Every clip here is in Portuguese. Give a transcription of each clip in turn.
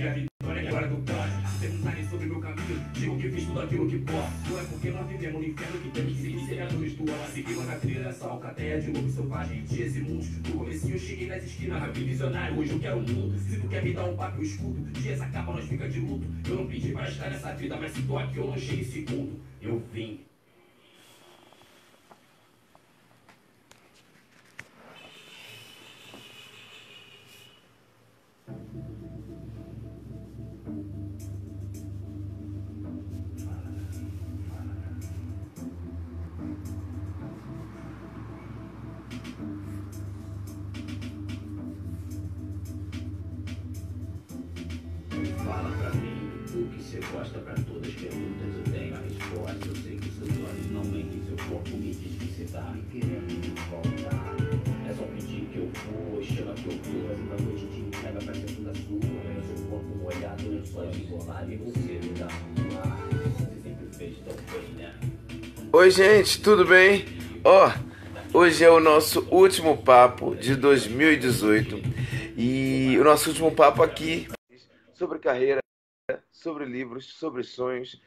E a vitória é agora do plano. Se pensarem sobre meu caminho, digo que fiz tudo aquilo que posso. Não é porque nós vivemos no inferno que temos que seguir semeadores do ano. Seguimos na trilha dessa alcateia de lobo selvagem de eximundos. No comecinho cheguei nas esquinas, rap visionário, hoje eu quero o mundo. Se tu quer me dar um papo, escudo. Dia essa capa, nós fica de luto. Eu não pedi pra estar nessa vida, mas se tô aqui, eu não cheguei segundo. Eu vim. Oi, gente, tudo bem? Ó, oh, hoje é o nosso último papo de 2018 e o nosso último papo aqui sobre carreira, sobre livros, sobre sonhos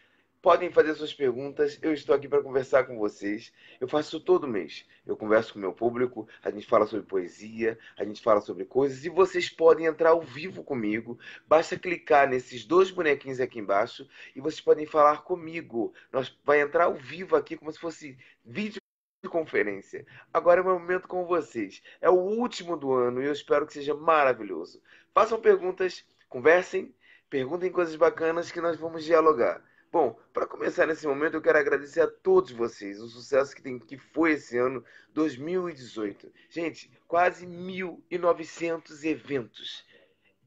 Podem fazer suas perguntas, eu estou aqui para conversar com vocês. Eu faço isso todo mês. Eu converso com o meu público, a gente fala sobre poesia, a gente fala sobre coisas e vocês podem entrar ao vivo comigo. Basta clicar nesses dois bonequinhos aqui embaixo e vocês podem falar comigo. Nós vai entrar ao vivo aqui como se fosse vídeo conferência. Agora é o meu momento com vocês. É o último do ano e eu espero que seja maravilhoso. Façam perguntas, conversem, perguntem coisas bacanas que nós vamos dialogar. Bom, para começar nesse momento, eu quero agradecer a todos vocês o sucesso que, tem, que foi esse ano 2018. Gente, quase 1.900 eventos.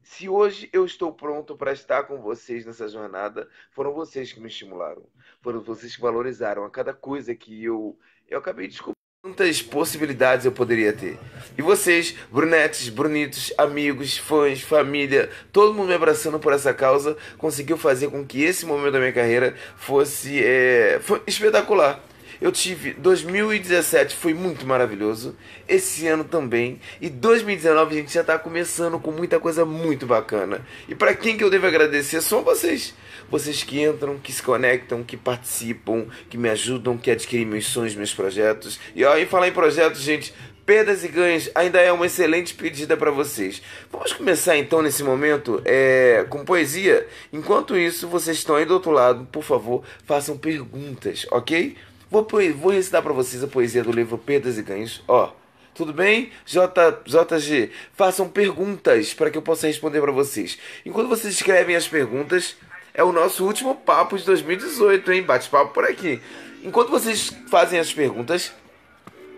Se hoje eu estou pronto para estar com vocês nessa jornada, foram vocês que me estimularam. Foram vocês que valorizaram a cada coisa que eu, eu acabei descobrindo quantas possibilidades eu poderia ter. E vocês, brunetes, brunitos, amigos, fãs, família, todo mundo me abraçando por essa causa, conseguiu fazer com que esse momento da minha carreira fosse é, espetacular. Eu tive 2017 foi muito maravilhoso, esse ano também e 2019 a gente já está começando com muita coisa muito bacana. E para quem que eu devo agradecer são vocês, vocês que entram, que se conectam, que participam, que me ajudam, que adquirem meus sonhos, meus projetos. E ó, e falar em projetos, gente, perdas e ganhos ainda é uma excelente pedida para vocês. Vamos começar então nesse momento é, com poesia. Enquanto isso, vocês estão aí do outro lado, por favor, façam perguntas, ok? Vou, vou recitar para vocês a poesia do livro Perdas e Ganhos. Ó, tudo bem? J, JG, façam perguntas para que eu possa responder para vocês. Enquanto vocês escrevem as perguntas, é o nosso último papo de 2018, hein? Bate-papo por aqui. Enquanto vocês fazem as perguntas,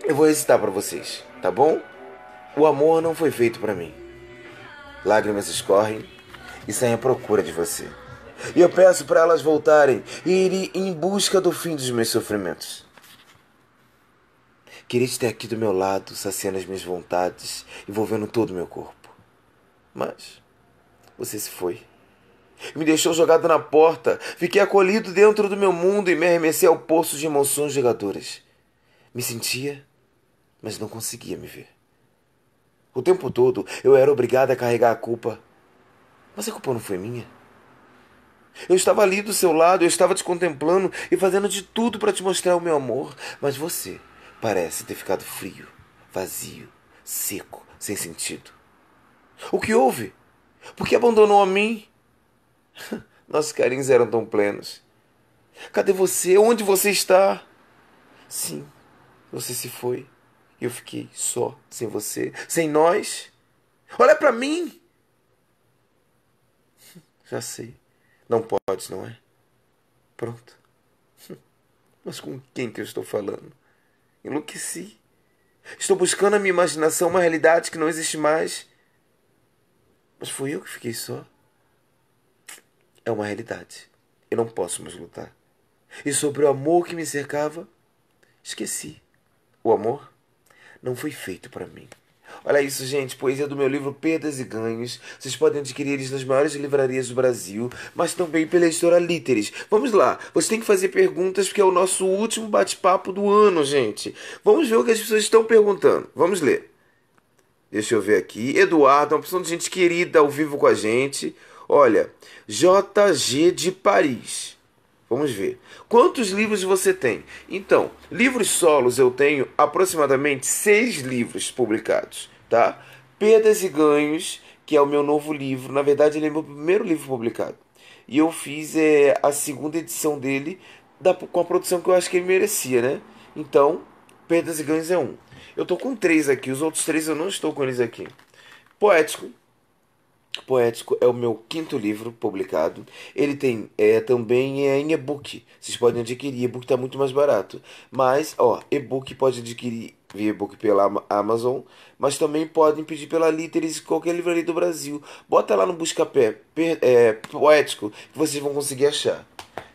eu vou recitar para vocês, tá bom? O amor não foi feito para mim. Lágrimas escorrem e saem à procura de você. E eu peço para elas voltarem e ir em busca do fim dos meus sofrimentos. Queria estar aqui do meu lado, saciando as minhas vontades, envolvendo todo o meu corpo. Mas você se foi. Me deixou jogado na porta, fiquei acolhido dentro do meu mundo e me arremessei ao poço de emoções jogadoras. Me sentia, mas não conseguia me ver. O tempo todo eu era obrigado a carregar a culpa. Mas a culpa não foi minha. Eu estava ali do seu lado, eu estava te contemplando e fazendo de tudo para te mostrar o meu amor, mas você parece ter ficado frio, vazio, seco, sem sentido. O que houve? Por que abandonou a mim? Nossos carinhos eram tão plenos. Cadê você? Onde você está? Sim, você se foi. Eu fiquei só, sem você, sem nós. Olha para mim! Já sei. Não podes, não é? Pronto. Mas com quem que eu estou falando? Enlouqueci. Estou buscando na minha imaginação uma realidade que não existe mais. Mas fui eu que fiquei só. É uma realidade. Eu não posso mais lutar. E sobre o amor que me cercava, esqueci. O amor não foi feito para mim. Olha isso, gente. Poesia do meu livro Perdas e Ganhos. Vocês podem adquirir isso nas maiores livrarias do Brasil, mas também pela editora Líteres. Vamos lá. Vocês têm que fazer perguntas porque é o nosso último bate-papo do ano, gente. Vamos ver o que as pessoas estão perguntando. Vamos ler. Deixa eu ver aqui. Eduardo, é uma pessoa de gente querida ao vivo com a gente. Olha, JG de Paris. Vamos ver. Quantos livros você tem? Então, livros solos eu tenho aproximadamente seis livros publicados, tá? Perdas e Ganhos, que é o meu novo livro. Na verdade, ele é meu primeiro livro publicado. E eu fiz é, a segunda edição dele da, com a produção que eu acho que ele merecia, né? Então, Perdas e Ganhos é um. Eu tô com três aqui, os outros três eu não estou com eles aqui. Poético, Poético é o meu quinto livro publicado. Ele tem é, também é, em e-book. Vocês podem adquirir. E-book está muito mais barato. Mas, ó, e-book pode adquirir via e-book pela Amazon, mas também podem pedir pela Literis e qualquer livraria do Brasil. Bota lá no Buscapé pé é, Poético que vocês vão conseguir achar.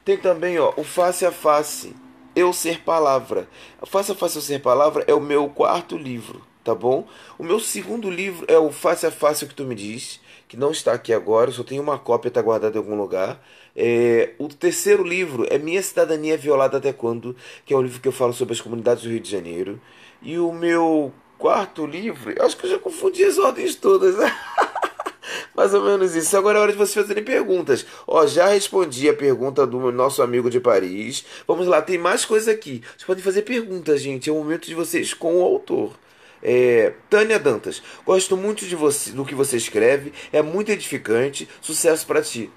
Tem também, ó, o Face a Face. Eu Ser Palavra. Face a Face Eu Ser Palavra é o meu quarto livro, tá bom? O meu segundo livro é o Face a Face O Que Tu Me Diz que não está aqui agora, só tenho uma cópia, está guardada em algum lugar. É, o terceiro livro é Minha Cidadania Violada Até Quando, que é um livro que eu falo sobre as comunidades do Rio de Janeiro. E o meu quarto livro, acho que eu já confundi as ordens todas, né? Mais ou menos isso. Agora é hora de vocês fazerem perguntas. Ó, já respondi a pergunta do nosso amigo de Paris. Vamos lá, tem mais coisa aqui. Vocês podem fazer perguntas, gente. É o momento de vocês com o autor. É, Tânia Dantas, gosto muito de você, do que você escreve, é muito edificante, sucesso para ti.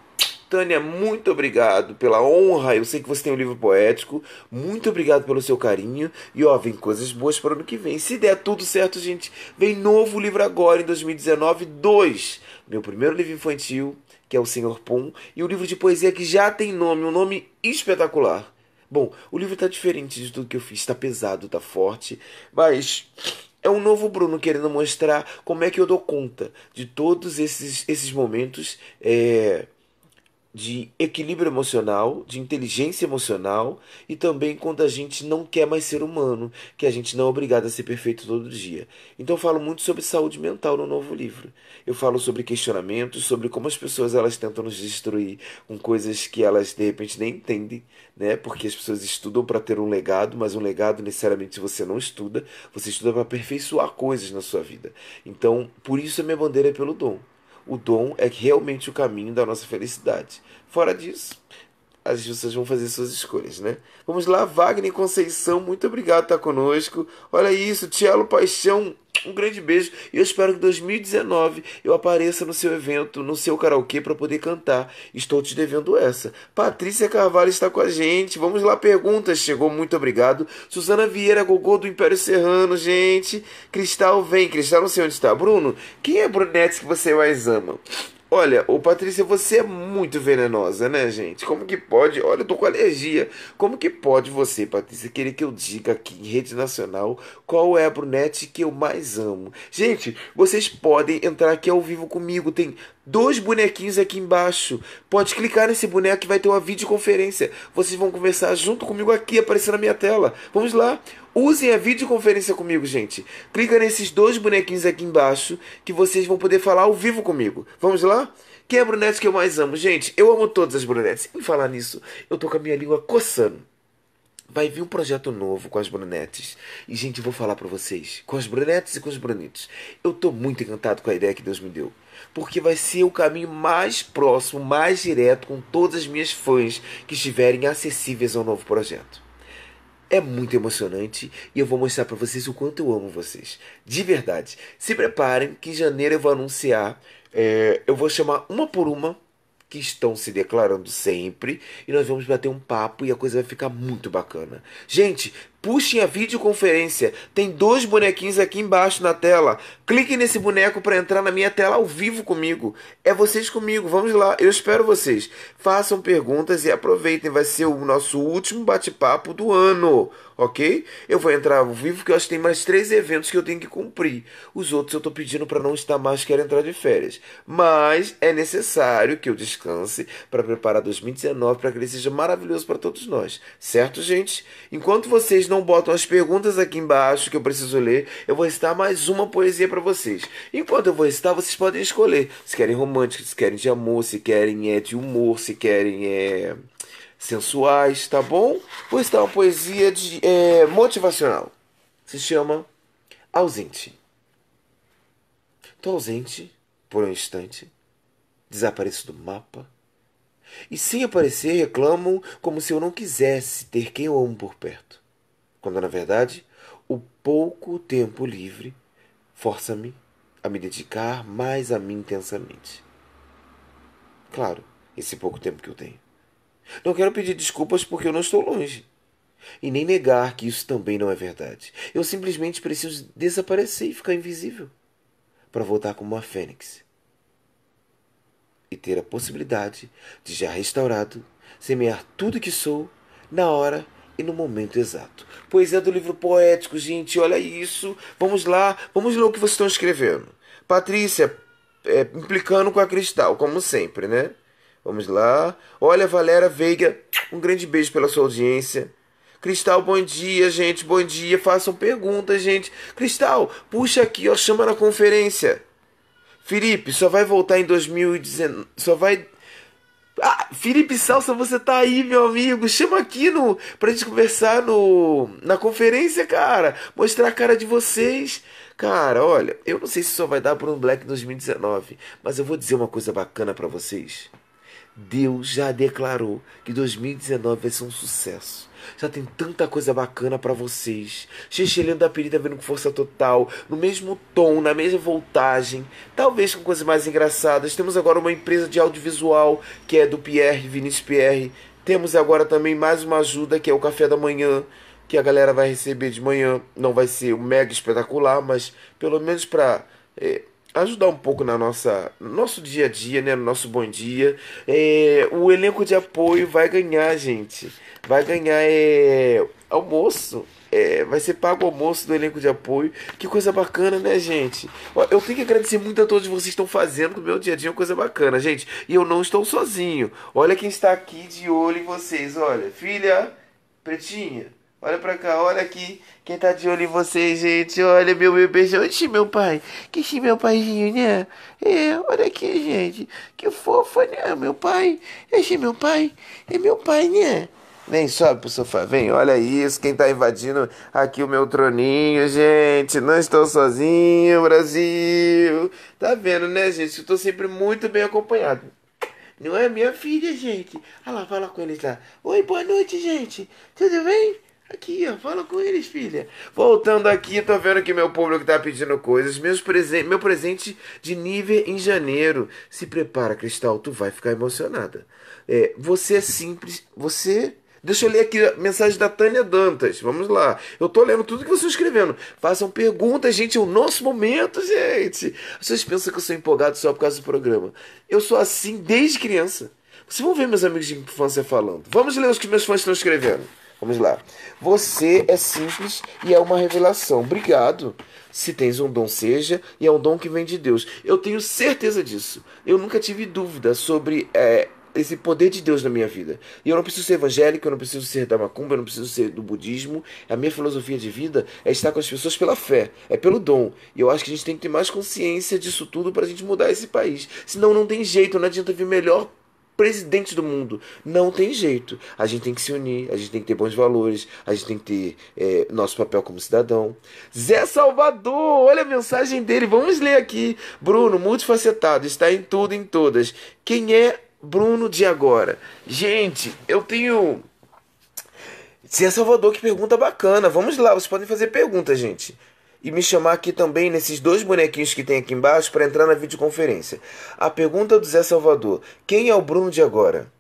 Tânia, muito obrigado pela honra. Eu sei que você tem um livro poético. Muito obrigado pelo seu carinho. E ó, vem coisas boas para o ano que vem. Se der tudo certo, gente, vem novo livro agora em 2019, 2. Meu primeiro livro infantil, que é o Senhor Pum, e o livro de poesia que já tem nome, um nome espetacular. Bom, o livro está diferente de tudo que eu fiz, está pesado, está forte, mas é um novo Bruno querendo mostrar como é que eu dou conta de todos esses, esses momentos. É de equilíbrio emocional, de inteligência emocional e também quando a gente não quer mais ser humano, que a gente não é obrigado a ser perfeito todo dia. Então eu falo muito sobre saúde mental no novo livro. Eu falo sobre questionamentos, sobre como as pessoas elas tentam nos destruir com coisas que elas de repente nem entendem, né? Porque as pessoas estudam para ter um legado, mas um legado necessariamente você não estuda, você estuda para aperfeiçoar coisas na sua vida. Então, por isso a minha bandeira é pelo dom. O dom é realmente o caminho da nossa felicidade. Fora disso, as pessoas vão fazer suas escolhas, né? Vamos lá, Wagner Conceição, muito obrigado por estar conosco. Olha isso, Tielo Paixão, um grande beijo. E eu espero que em 2019 eu apareça no seu evento, no seu karaokê, para poder cantar. Estou te devendo essa. Patrícia Carvalho está com a gente. Vamos lá, perguntas. Chegou, muito obrigado. Suzana Vieira, Gogô do Império Serrano, gente. Cristal, vem. Cristal, não sei onde está. Bruno, quem é Brunetes que você mais ama? Olha, ô Patrícia, você é muito venenosa, né, gente? Como que pode? Olha, eu tô com alergia. Como que pode você, Patrícia, querer que eu diga aqui em rede nacional qual é a brunete que eu mais amo? Gente, vocês podem entrar aqui ao vivo comigo. Tem dois bonequinhos aqui embaixo. Pode clicar nesse boneco que vai ter uma videoconferência. Vocês vão conversar junto comigo aqui, aparecendo na minha tela. Vamos lá. Usem a videoconferência comigo, gente. Clica nesses dois bonequinhos aqui embaixo que vocês vão poder falar ao vivo comigo. Vamos lá? Quem é a brunete que eu mais amo? Gente, eu amo todas as brunetes. Sem falar nisso, eu tô com a minha língua coçando. Vai vir um projeto novo com as brunetes. E, gente, vou falar para vocês. Com as brunetes e com os brunitos. Eu tô muito encantado com a ideia que Deus me deu. Porque vai ser o caminho mais próximo, mais direto com todas as minhas fãs que estiverem acessíveis ao novo projeto. É muito emocionante e eu vou mostrar para vocês o quanto eu amo vocês. De verdade. Se preparem que em janeiro eu vou anunciar. É, eu vou chamar uma por uma que estão se declarando sempre e nós vamos bater um papo e a coisa vai ficar muito bacana. Gente, Puxem a videoconferência. Tem dois bonequinhos aqui embaixo na tela. Clique nesse boneco para entrar na minha tela ao vivo comigo. É vocês comigo. Vamos lá. Eu espero vocês. Façam perguntas e aproveitem. Vai ser o nosso último bate-papo do ano ok? Eu vou entrar ao vivo porque eu acho que tem mais três eventos que eu tenho que cumprir. Os outros eu estou pedindo para não estar mais, quero entrar de férias. Mas é necessário que eu descanse para preparar 2019 para que ele seja maravilhoso para todos nós, certo, gente? Enquanto vocês não botam as perguntas aqui embaixo que eu preciso ler, eu vou estar mais uma poesia para vocês. Enquanto eu vou estar, vocês podem escolher se querem romântico, se querem de amor, se querem é de humor, se querem é sensuais, tá bom? Vou está uma poesia de, é, motivacional. Se chama Ausente. Tô ausente por um instante, desapareço do mapa. E sem aparecer, reclamo como se eu não quisesse ter quem eu amo por perto. Quando na verdade, o pouco tempo livre força-me a me dedicar mais a mim intensamente. Claro, esse pouco tempo que eu tenho. Não quero pedir desculpas porque eu não estou longe. E nem negar que isso também não é verdade. Eu simplesmente preciso desaparecer e ficar invisível para voltar como uma fênix e ter a possibilidade de, já restaurado, semear tudo que sou na hora e no momento exato. Poesia do livro poético, gente, olha isso. Vamos lá, vamos ler o que vocês estão escrevendo. Patrícia, é, implicando com a Cristal, como sempre, né? Vamos lá. Olha, Valéria Veiga, um grande beijo pela sua audiência. Cristal, bom dia, gente. Bom dia. Façam perguntas, gente. Cristal, puxa aqui, ó, chama na conferência. Felipe, só vai voltar em 2019. Só vai. Ah, Felipe Salsa, você tá aí, meu amigo. Chama aqui no pra gente conversar no na conferência, cara. Mostrar a cara de vocês. Cara, olha, eu não sei se só vai dar para um Black 2019, mas eu vou dizer uma coisa bacana para vocês. Deus já declarou que 2019 vai ser um sucesso. Já tem tanta coisa bacana para vocês. Xixelendo da Perita vendo com força total, no mesmo tom, na mesma voltagem, talvez com coisas mais engraçadas. Temos agora uma empresa de audiovisual que é do Pierre, Vinícius Pierre. Temos agora também mais uma ajuda que é o café da manhã que a galera vai receber de manhã. Não vai ser um mega espetacular, mas pelo menos para é, eh, ajudar um pouco na nossa nosso dia a dia, né, no nosso bom dia. É, o elenco de apoio vai ganhar, gente. Vai ganhar é, almoço. É, vai ser pago o almoço do elenco de apoio. Que coisa bacana, né, gente? Eu tenho que agradecer muito a todos vocês estão fazendo do meu dia a dia uma coisa bacana, gente. E eu não estou sozinho. Olha quem está aqui de olho em vocês. Olha, filha, pretinha. Olha pra cá, olha aqui. Quem tá de olho em vocês, gente? Olha meu bebezinho. Oxi, meu pai. Que xixi, meu paizinho, né? É, olha aqui, gente. Que fofo, né? Meu pai. Oxi, meu pai. É meu pai, né? Vem, sobe pro sofá, vem, olha isso, quem tá invadindo aqui o meu troninho, gente. Não estou sozinho, Brasil. Tá vendo, né, gente? Eu tô sempre muito bem acompanhado. Não é minha filha, gente. Olha lá, fala com eles lá. Oi, boa noite, gente. Tudo bem? Aqui, ó, fala com eles, filha. Voltando aqui, tô vendo que meu público tá pedindo coisas. Meus presen meu presente de nível em janeiro. Se prepara, Cristal, tu vai ficar emocionada. É, você é simples, você Deixa eu ler aqui a mensagem da Tânia Dantas. Vamos lá. Eu tô lendo tudo que vocês estão tá escrevendo. Façam perguntas, gente. É o nosso momento, gente. Vocês pensam que eu sou empolgado só por causa do programa. Eu sou assim desde criança. Vocês vão ver meus amigos de infância falando. Vamos ler os que meus fãs estão escrevendo. Vamos lá. Você é simples e é uma revelação. Obrigado. Se tens um dom, seja, e é um dom que vem de Deus. Eu tenho certeza disso. Eu nunca tive dúvida sobre é, esse poder de Deus na minha vida. E eu não preciso ser evangélico, eu não preciso ser da macumba, eu não preciso ser do budismo. A minha filosofia de vida é estar com as pessoas pela fé, é pelo dom. E eu acho que a gente tem que ter mais consciência disso tudo para a gente mudar esse país. Senão não tem jeito, não adianta vir melhor presidentes do mundo. Não tem jeito. A gente tem que se unir, a gente tem que ter bons valores, a gente tem que ter é, nosso papel como cidadão. Zé Salvador, olha a mensagem dele, vamos ler aqui. Bruno, multifacetado, está em tudo, em todas. Quem é Bruno de agora? Gente, eu tenho. Zé Salvador, que pergunta bacana. Vamos lá, vocês podem fazer perguntas, gente e me chamar aqui também nesses dois bonequinhos que tem aqui embaixo para entrar na videoconferência. A pergunta do Zé Salvador: quem é o Bruno de agora?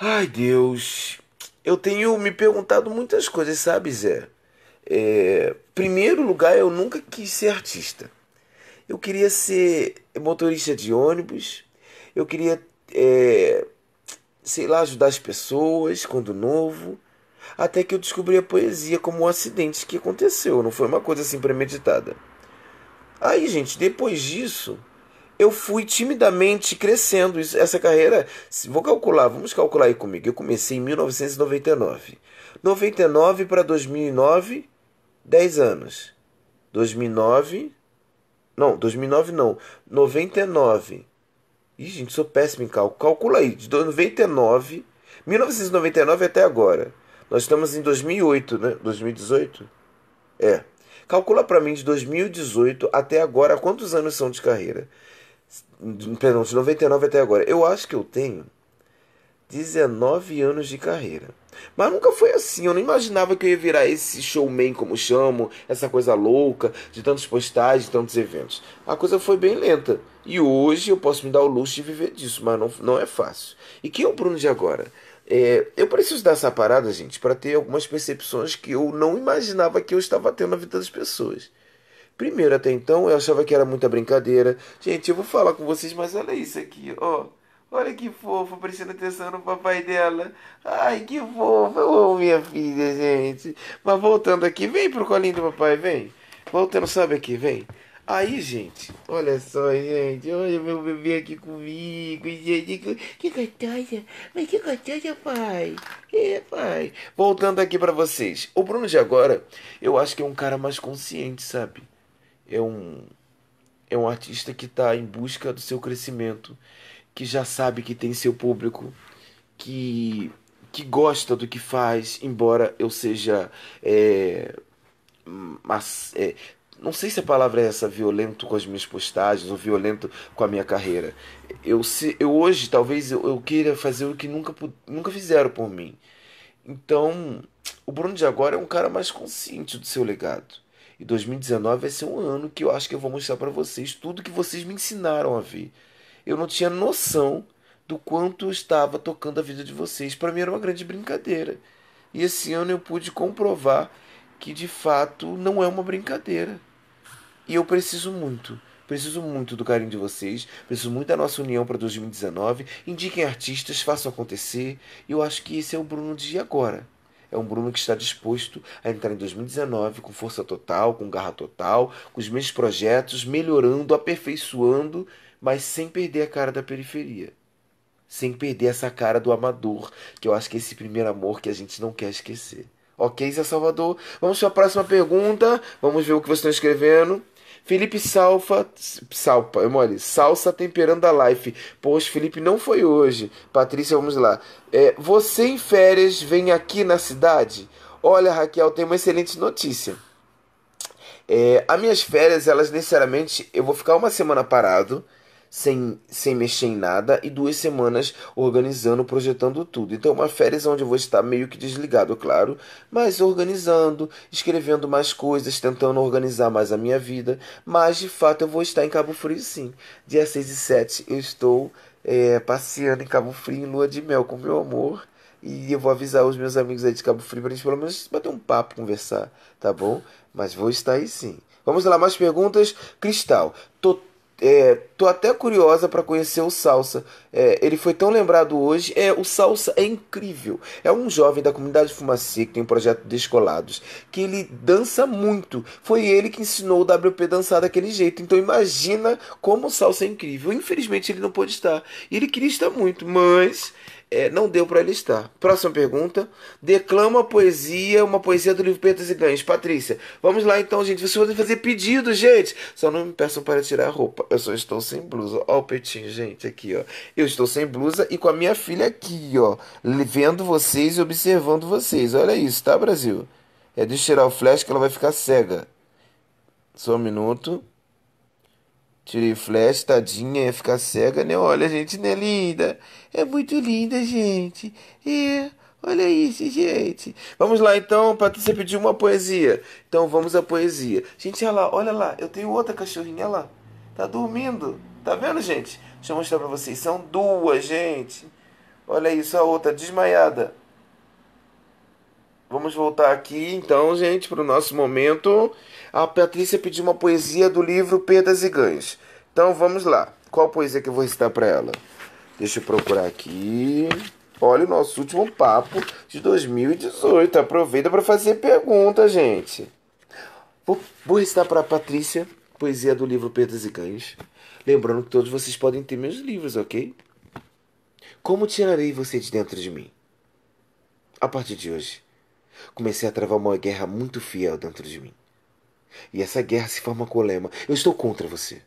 Ai, Deus. Eu tenho me perguntado muitas coisas, sabe, Zé? É, primeiro lugar, eu nunca quis ser artista. Eu queria ser motorista de ônibus. Eu queria, é, sei lá, ajudar as pessoas quando novo até que eu descobri a poesia como um acidente que aconteceu, não foi uma coisa assim premeditada. Aí, gente, depois disso, eu fui timidamente crescendo. Essa carreira, vou calcular, vamos calcular aí comigo. Eu comecei em 1999. 99 para 2009, 10 anos. 2009, não, 2009 não, 99. Ih, gente, sou péssimo em cálculo. Calcula aí, de 99, 1999 até agora. Nós estamos em 2008, né? 2018? É. Calcula para mim de 2018 até agora quantos anos são de carreira. Hum, perdão, de 99 até agora. Eu acho que eu tenho 19 anos de carreira. Mas nunca foi assim. Eu não imaginava que eu ia virar esse showman, como chamo, essa coisa louca, de tantos postagens, de tantos eventos. A coisa foi bem lenta. E hoje eu posso me dar o luxo de viver disso, mas não, não é fácil. E quem é o Bruno de agora? É, eu preciso dessa parada, gente, para ter algumas percepções que eu não imaginava que eu estava tendo na vida das pessoas. Primeiro, até então, eu achava que era muita brincadeira. Gente, eu vou falar com vocês, mas olha isso aqui, ó. Olha que fofo, prestando atenção no papai dela. Ai, que fofo, eu amo minha filha, gente. Mas voltando aqui, vem pro colinho do papai, vem. Voltando, sabe aqui, vem. Aí, gente, olha só, gente, olha meu bebê aqui comigo, gente, que, que gostosa, mas que gostosa, pai, é, pai. Voltando aqui para vocês, o Bruno de agora, eu acho que é um cara mais consciente, sabe? É um, é um artista que tá em busca do seu crescimento, que já sabe que tem seu público, que, que gosta do que faz, embora eu seja... É, mas, é, não sei se a palavra é essa, violento com as minhas postagens ou violento com a minha carreira. Eu, se, eu hoje, talvez, eu, eu queira fazer o que nunca, nunca fizeram por mim. Então, o Bruno de agora é um cara mais consciente do seu legado. E 2019 vai ser um ano que eu acho que eu vou mostrar para vocês tudo que vocês me ensinaram a ver. Eu não tinha noção do quanto eu estava tocando a vida de vocês. Para mim era uma grande brincadeira. E esse ano eu pude comprovar que de fato não é uma brincadeira. E eu preciso muito. Preciso muito do carinho de vocês, preciso muito da nossa união para 2019. Indiquem artistas, façam acontecer. e Eu acho que esse é o Bruno de agora. É um Bruno que está disposto a entrar em 2019 com força total, com garra total, com os meus projetos, melhorando, aperfeiçoando, mas sem perder a cara da periferia. Sem perder essa cara do amador, que eu acho que é esse primeiro amor que a gente não quer esquecer. Ok, Zé Salvador. Vamos para a próxima pergunta. Vamos ver o que vocês estão escrevendo. Felipe Salfa, Salpa, é mole, Salsa temperando a life. Poxa, Felipe não foi hoje. Patrícia, vamos lá. É, você em férias vem aqui na cidade? Olha, Raquel, tem uma excelente notícia. É, as minhas férias, elas necessariamente, eu vou ficar uma semana parado sem, sem mexer em nada e duas semanas organizando, projetando tudo. Então, é uma férias onde eu vou estar meio que desligado, é claro, mas organizando, escrevendo mais coisas, tentando organizar mais a minha vida. Mas, de fato, eu vou estar em Cabo Frio, sim. Dia 6 e 7 eu estou é, passeando em Cabo Frio, em lua de mel, com meu amor. E eu vou avisar os meus amigos aí de Cabo Frio para gente pelo menos bater um papo, conversar, tá bom? Mas vou estar aí sim. Vamos lá, mais perguntas? Cristal, tô é, tô até curiosa para conhecer o Salsa. É, ele foi tão lembrado hoje. É, o Salsa é incrível. É um jovem da comunidade Fumacê que tem um projeto Descolados, que ele dança muito. Foi ele que ensinou o WP dançar daquele jeito. Então imagina como o Salsa é incrível. Infelizmente ele não pôde estar. E ele queria estar muito, mas é, não deu para listar. Próxima pergunta. Declama poesia, uma poesia do livro Petas e Ganhos. Patrícia, vamos lá então, gente. Vocês podem fazer pedido, gente. Só não me peçam para tirar a roupa. Eu só estou sem blusa. Ó, o petinho, gente, aqui, ó. Eu estou sem blusa e com a minha filha aqui, ó. Vendo vocês e observando vocês. Olha isso, tá, Brasil? É de tirar o flash que ela vai ficar cega. Só um minuto. Tirei flash, tadinha, ia ficar cega, né? Olha, gente, né, linda? É muito linda, gente. É, olha isso, gente. Vamos lá, então, Patrícia pediu uma poesia. Então, vamos à poesia. Gente, olha lá, olha lá, eu tenho outra cachorrinha, olha lá. Tá dormindo. Tá vendo, gente? Deixa eu mostrar pra vocês. São duas, gente. Olha isso, a outra, desmaiada. Vamos voltar aqui então, gente, para o nosso momento. A Patrícia pediu uma poesia do livro Perdas e Ganhos. Então vamos lá. Qual poesia que eu vou recitar para ela? Deixa eu procurar aqui. Olha o nosso último papo de 2018. Aproveita para fazer pergunta, gente. Vou, vou recitar para a Patrícia poesia do livro Perdas e Ganhos. Lembrando que todos vocês podem ter meus livros, ok? Como tirarei você de dentro de mim? A partir de hoje Comecei a travar uma guerra muito fiel dentro de mim. E essa guerra se forma com o lema: Eu estou contra você.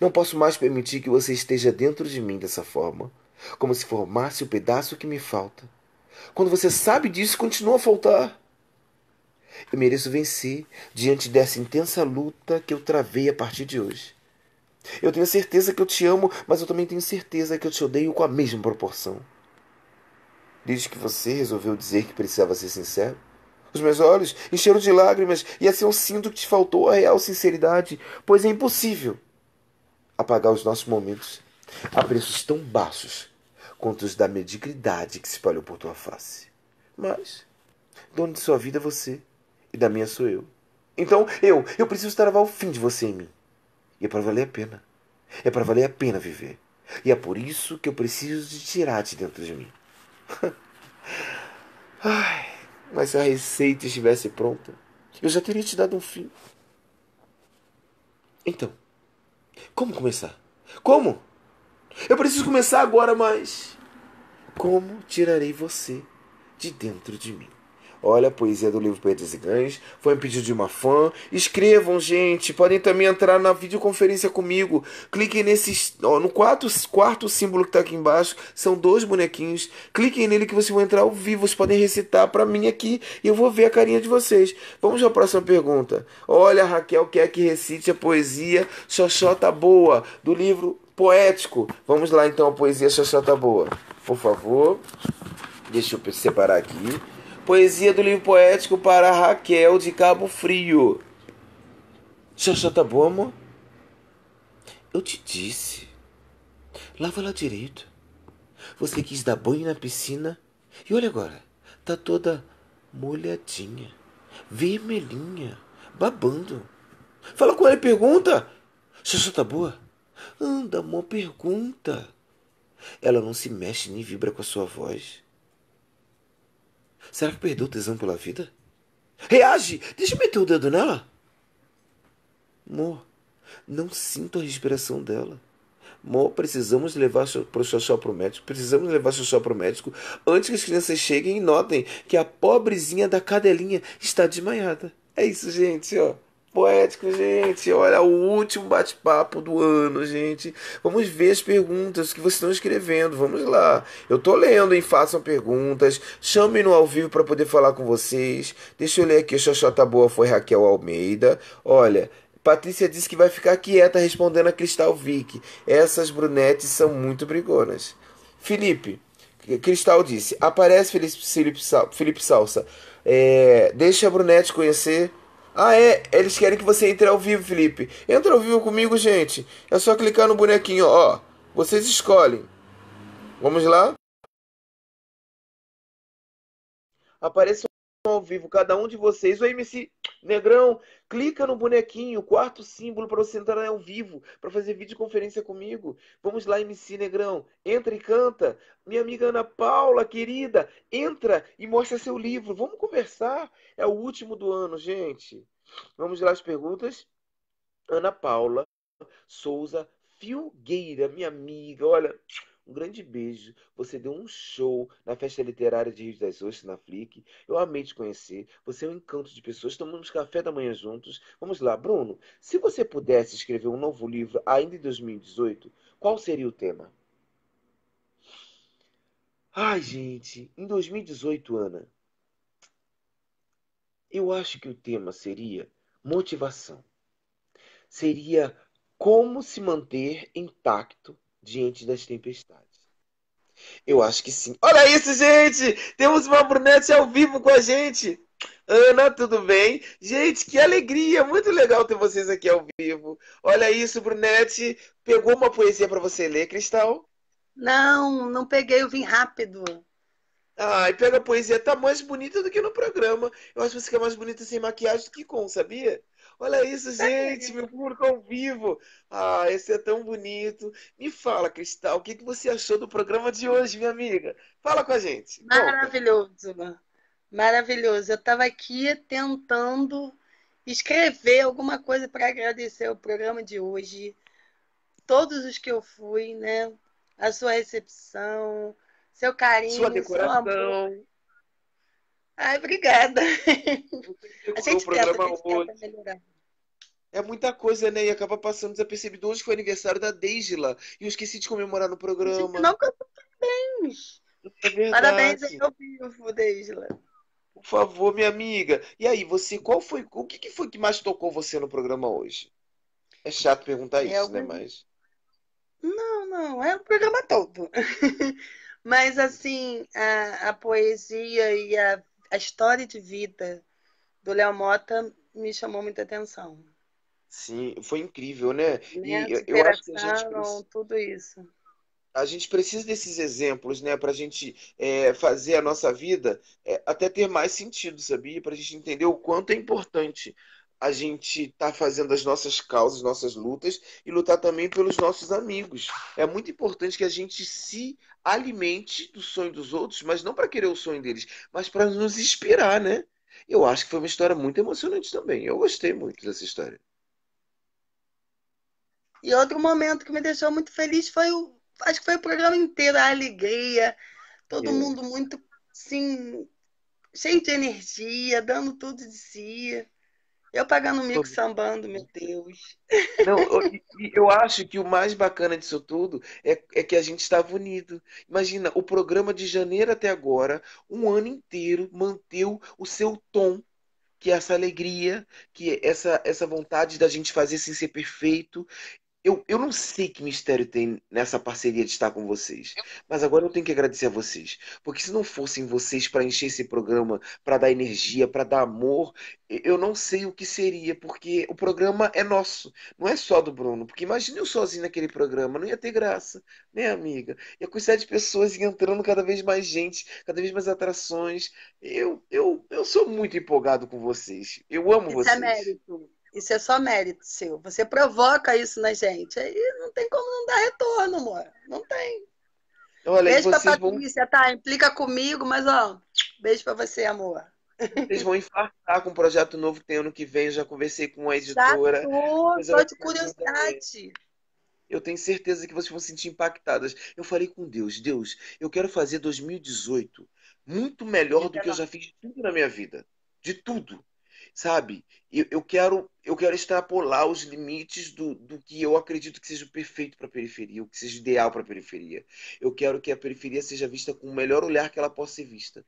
Não posso mais permitir que você esteja dentro de mim dessa forma, como se formasse o pedaço que me falta. Quando você sabe disso, continua a faltar. Eu mereço vencer diante dessa intensa luta que eu travei a partir de hoje. Eu tenho certeza que eu te amo, mas eu também tenho certeza que eu te odeio com a mesma proporção. Desde que você resolveu dizer que precisava ser sincero? Os meus olhos encheram de lágrimas e assim eu sinto que te faltou a real sinceridade, pois é impossível apagar os nossos momentos a preços tão baixos quanto os da mediocridade que se espalhou por tua face. Mas, dono de sua vida é você e da minha sou eu. Então, eu, eu preciso travar o fim de você em mim. E é para valer a pena. É para valer a pena viver. E é por isso que eu preciso de tirar-te dentro de mim. Ai, mas se a receita estivesse pronta, eu já teria te dado um fim. Então, como começar? Como? Eu preciso começar agora, mas. Como tirarei você de dentro de mim? Olha, a poesia do livro Pedras e Gães. foi um pedido de uma fã. Escrevam, gente. Podem também entrar na videoconferência comigo. Cliquem nesse, ó, no quarto, quarto símbolo que está aqui embaixo. São dois bonequinhos. Cliquem nele que vocês vão entrar ao vivo. Vocês podem recitar para mim aqui e eu vou ver a carinha de vocês. Vamos à próxima pergunta. Olha, Raquel quer que recite a poesia Xoxota tá Boa do livro Poético. Vamos lá então a poesia Xoxota tá Boa. Por favor, deixa eu separar aqui. Poesia do livro poético para Raquel de Cabo Frio. Já tá bom, amor? Eu te disse. Lava lá direito. Você quis dar banho na piscina e olha agora, tá toda molhadinha, vermelhinha, babando. Fala com ela e pergunta. Xuxa tá boa? Anda, amor, pergunta. Ela não se mexe nem vibra com a sua voz. Será que perdeu o tesão pela vida? Reage! Deixa eu meter o dedo nela! Mo, não sinto a respiração dela. Mo, precisamos levar pro Xoxó pro médico. Precisamos levar Xoxó pro médico antes que as crianças cheguem e notem que a pobrezinha da cadelinha está desmaiada. É isso, gente, ó poético, gente. Olha, o último bate-papo do ano, gente. Vamos ver as perguntas que vocês estão escrevendo. Vamos lá. Eu tô lendo, hein? Façam perguntas. Chamem no ao vivo para poder falar com vocês. Deixa eu ler aqui. Xoxota Boa foi Raquel Almeida. Olha. Patrícia disse que vai ficar quieta respondendo a Cristal Vick. Essas brunetes são muito brigonas. Felipe, Cristal disse: aparece Felipe, Felipe, Felipe Salsa. É, deixa a Brunete conhecer ah, é? Eles querem que você entre ao vivo, Felipe. Entra ao vivo comigo, gente. É só clicar no bonequinho, ó. Vocês escolhem. Vamos lá? Apareçam ao vivo cada um de vocês. O MC Negrão, Clica no bonequinho, quarto símbolo para você entrar ao vivo, para fazer videoconferência comigo. Vamos lá, MC Negrão. Entra e canta. Minha amiga Ana Paula, querida, entra e mostra seu livro. Vamos conversar. É o último do ano, gente. Vamos lá as perguntas. Ana Paula Souza Filgueira, minha amiga, olha, um grande beijo. Você deu um show na festa literária de Rio das Ostras, na Flick. Eu amei te conhecer. Você é um encanto de pessoas. Tomamos café da manhã juntos. Vamos lá, Bruno. Se você pudesse escrever um novo livro ainda em 2018, qual seria o tema? Ai, gente, em 2018, Ana, eu acho que o tema seria motivação. Seria como se manter intacto diante das tempestades. Eu acho que sim. Olha isso, gente! Temos uma Brunete ao vivo com a gente! Ana, tudo bem? Gente, que alegria! Muito legal ter vocês aqui ao vivo. Olha isso, Brunete. Pegou uma poesia para você ler, Cristal? Não, não peguei, eu vim rápido. Ai, pega a poesia, tá mais bonita do que no programa. Eu acho que você é mais bonita sem maquiagem do que com, sabia? Olha isso, gente, meu público ao vivo. Ah, esse é tão bonito. Me fala, Cristal, o que, que você achou do programa de hoje, minha amiga? Fala com a gente. Maravilhoso, maravilhoso. Eu estava aqui tentando escrever alguma coisa para agradecer o programa de hoje. Todos os que eu fui, né? A sua recepção, seu carinho, sua decoração. Seu amor. Ai, obrigada. A gente o programa tenta, a gente tenta melhorar. É muita coisa, né? E acaba passando desapercebido. Hoje foi aniversário da Deisla e eu esqueci de comemorar no programa. Não, parabéns! É Parabéns aí ao vivo, Deisla. Por favor, minha amiga. E aí, você, qual foi, o que, que foi que mais tocou você no programa hoje? É chato perguntar é isso, é algum... né? Mas. Não, não, é o programa todo. Mas, assim, a, a poesia e a, a história de vida do Léo Mota me chamou muita atenção. Sim, foi incrível, né? E eu acho que a gente precisa... tudo isso. A gente precisa desses exemplos, né, para a gente é, fazer a nossa vida é, até ter mais sentido, sabia? Para a gente entender o quanto é importante a gente estar tá fazendo as nossas causas, nossas lutas e lutar também pelos nossos amigos. É muito importante que a gente se alimente do sonho dos outros, mas não para querer o sonho deles, mas para nos inspirar, né? Eu acho que foi uma história muito emocionante também. Eu gostei muito dessa história. E outro momento que me deixou muito feliz foi o. Acho que foi o programa inteiro, a alegria, todo Sim. mundo muito, sim, cheio de energia, dando tudo de si. Eu pagando mico sambando, meu Deus. Não, eu, eu, acho que o mais bacana disso tudo é, é que a gente estava unido. Imagina, o programa de janeiro até agora, um ano inteiro, manteu o seu tom, que é essa alegria, que é essa, essa vontade da gente fazer sem ser perfeito eu, eu não sei que mistério tem nessa parceria de estar com vocês. Mas agora eu tenho que agradecer a vocês. Porque se não fossem vocês para encher esse programa, para dar energia, para dar amor, eu não sei o que seria. Porque o programa é nosso, não é só do Bruno. Porque imagine eu sozinho naquele programa, não ia ter graça, né, amiga? E a quantidade de pessoas entrando, cada vez mais gente, cada vez mais atrações. Eu, eu, eu sou muito empolgado com vocês. Eu amo Isso é vocês. É mérito. Isso é só mérito seu. Você provoca isso na gente. Aí não tem como não dar retorno, amor. Não tem. Olha, beijo pra Patrícia, vão... tá? Implica comigo, mas ó, beijo pra você, amor. Vocês vão infartar com um projeto novo que tem ano que vem. Eu já conversei com a editora. Tá só de curiosidade. Eu tenho certeza que vocês vão se sentir impactadas. Eu falei com Deus, Deus, eu quero fazer 2018 muito melhor do que eu já fiz de tudo na minha vida. De tudo sabe? Eu, eu, quero eu quero extrapolar os limites do, do que eu acredito que seja perfeito para a periferia, o que seja ideal para a periferia. Eu quero que a periferia seja vista com o melhor olhar que ela possa ser vista.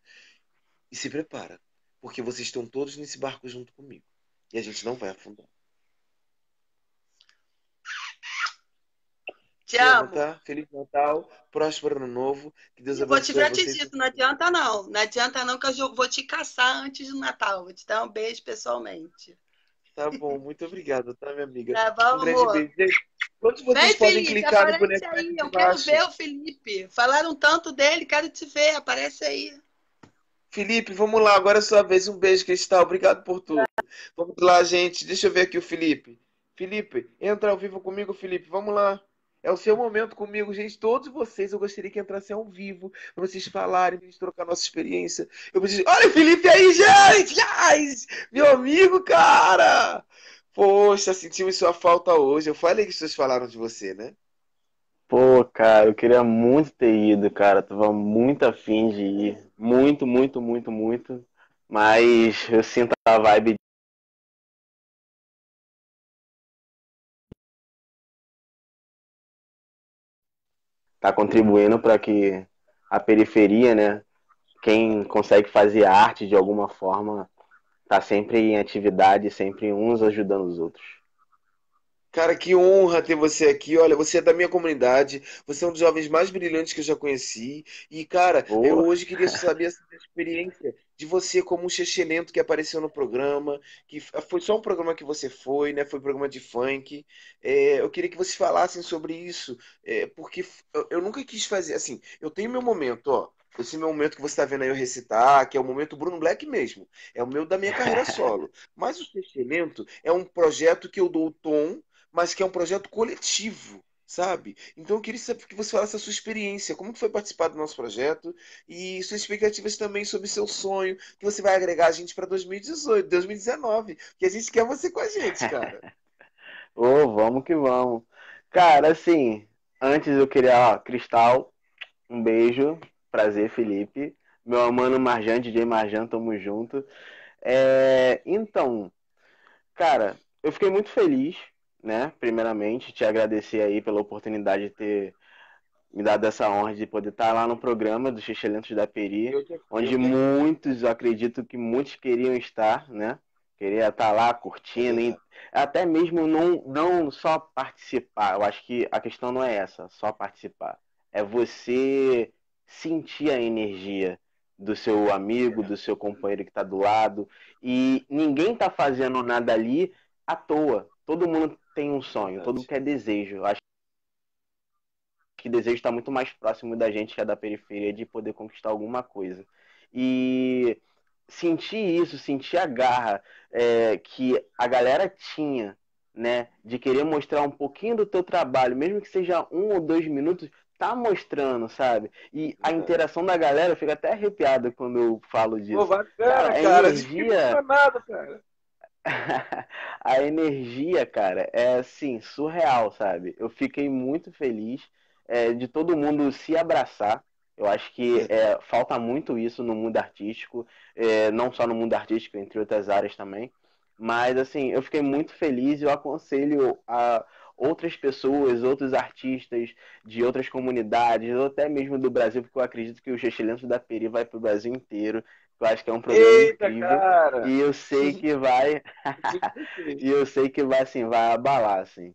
E se prepara, porque vocês estão todos nesse barco junto comigo. E a gente não vai afundar. Te amo. Tá? Feliz Natal, próspero ano novo. Que Deus eu abençoe. Vou te gratidito, não adianta não. Não adianta não, que eu vou te caçar antes do Natal. Vou te dar um beijo pessoalmente. Tá bom, muito obrigado, tá, minha amiga? Tá bom, um grande amor. beijo. Quantos vocês podem clicar no boneco? Aí, eu quero ver o Felipe. Falaram tanto dele, quero te ver. Aparece aí. Felipe, vamos lá, agora é sua vez. Um beijo, Cristal. Obrigado por tudo. Tá. Vamos lá, gente. Deixa eu ver aqui o Felipe. Felipe, entra ao vivo comigo, Felipe. Vamos lá. É o seu momento comigo, gente. Todos vocês, eu gostaria que entrassem ao vivo para vocês falarem, para gente trocar nossa experiência. Eu preciso. Olha o Felipe aí, gente! Yes! Meu amigo, cara! Poxa, sentimos sua falta hoje. Eu falei que vocês falaram de você, né? Pô, cara, eu queria muito ter ido, cara. tava muito afim de ir. Muito, muito, muito, muito. Mas eu sinto a vibe está contribuindo para que a periferia, né? Quem consegue fazer arte de alguma forma tá sempre em atividade, sempre uns ajudando os outros. Cara, que honra ter você aqui. Olha, você é da minha comunidade, você é um dos jovens mais brilhantes que eu já conheci. E, cara, Boa. eu hoje queria saber essa experiência de você como um lento que apareceu no programa, que foi só um programa que você foi, né? Foi um programa de funk. É, eu queria que vocês falassem sobre isso, é, porque eu nunca quis fazer. Assim, eu tenho meu momento, ó. Esse meu momento que você está vendo aí eu recitar, que é o momento Bruno Black mesmo. É o meu da minha carreira solo. Mas o Chechelento é um projeto que eu dou o tom mas que é um projeto coletivo, sabe? Então eu queria que você falasse a sua experiência, como que foi participar do nosso projeto e suas expectativas também sobre seu sonho que você vai agregar a gente para 2018, 2019, que a gente quer você com a gente, cara. Ô, oh, vamos que vamos. Cara, assim, antes eu queria, ó, Cristal, um beijo, prazer, Felipe. Meu mano Marjan, DJ Marjan, tamo junto. É, então, cara, eu fiquei muito feliz né? Primeiramente, te agradecer aí pela oportunidade de ter me dado essa honra de poder estar lá no programa do Excelentes da Peri, te... onde muitos, eu acredito que muitos queriam estar, né? Queria estar lá curtindo, e até mesmo não, não só participar. Eu acho que a questão não é essa, só participar. É você sentir a energia do seu amigo, do seu companheiro que está do lado. E ninguém está fazendo nada ali à toa. Todo mundo tem um sonho, todo mundo quer desejo. Acho que desejo está muito mais próximo da gente que é da periferia de poder conquistar alguma coisa. E sentir isso, sentir a garra é, que a galera tinha, né, de querer mostrar um pouquinho do teu trabalho, mesmo que seja um ou dois minutos, tá mostrando, sabe? E a interação da galera, fica até arrepiada quando eu falo disso. Pô, bacana, cara, cara, energia... cara. a energia, cara, é assim, surreal, sabe? Eu fiquei muito feliz é, de todo mundo se abraçar. Eu acho que é, falta muito isso no mundo artístico, é, não só no mundo artístico, entre outras áreas também. Mas, assim, eu fiquei muito feliz e eu aconselho a outras pessoas, outros artistas de outras comunidades, ou até mesmo do Brasil, porque eu acredito que o Xixilento da Peri vai para o Brasil inteiro. Eu acho que é um problema Eita, incrível. Cara. E eu sei que vai. e eu sei que vai, assim, vai abalar, assim.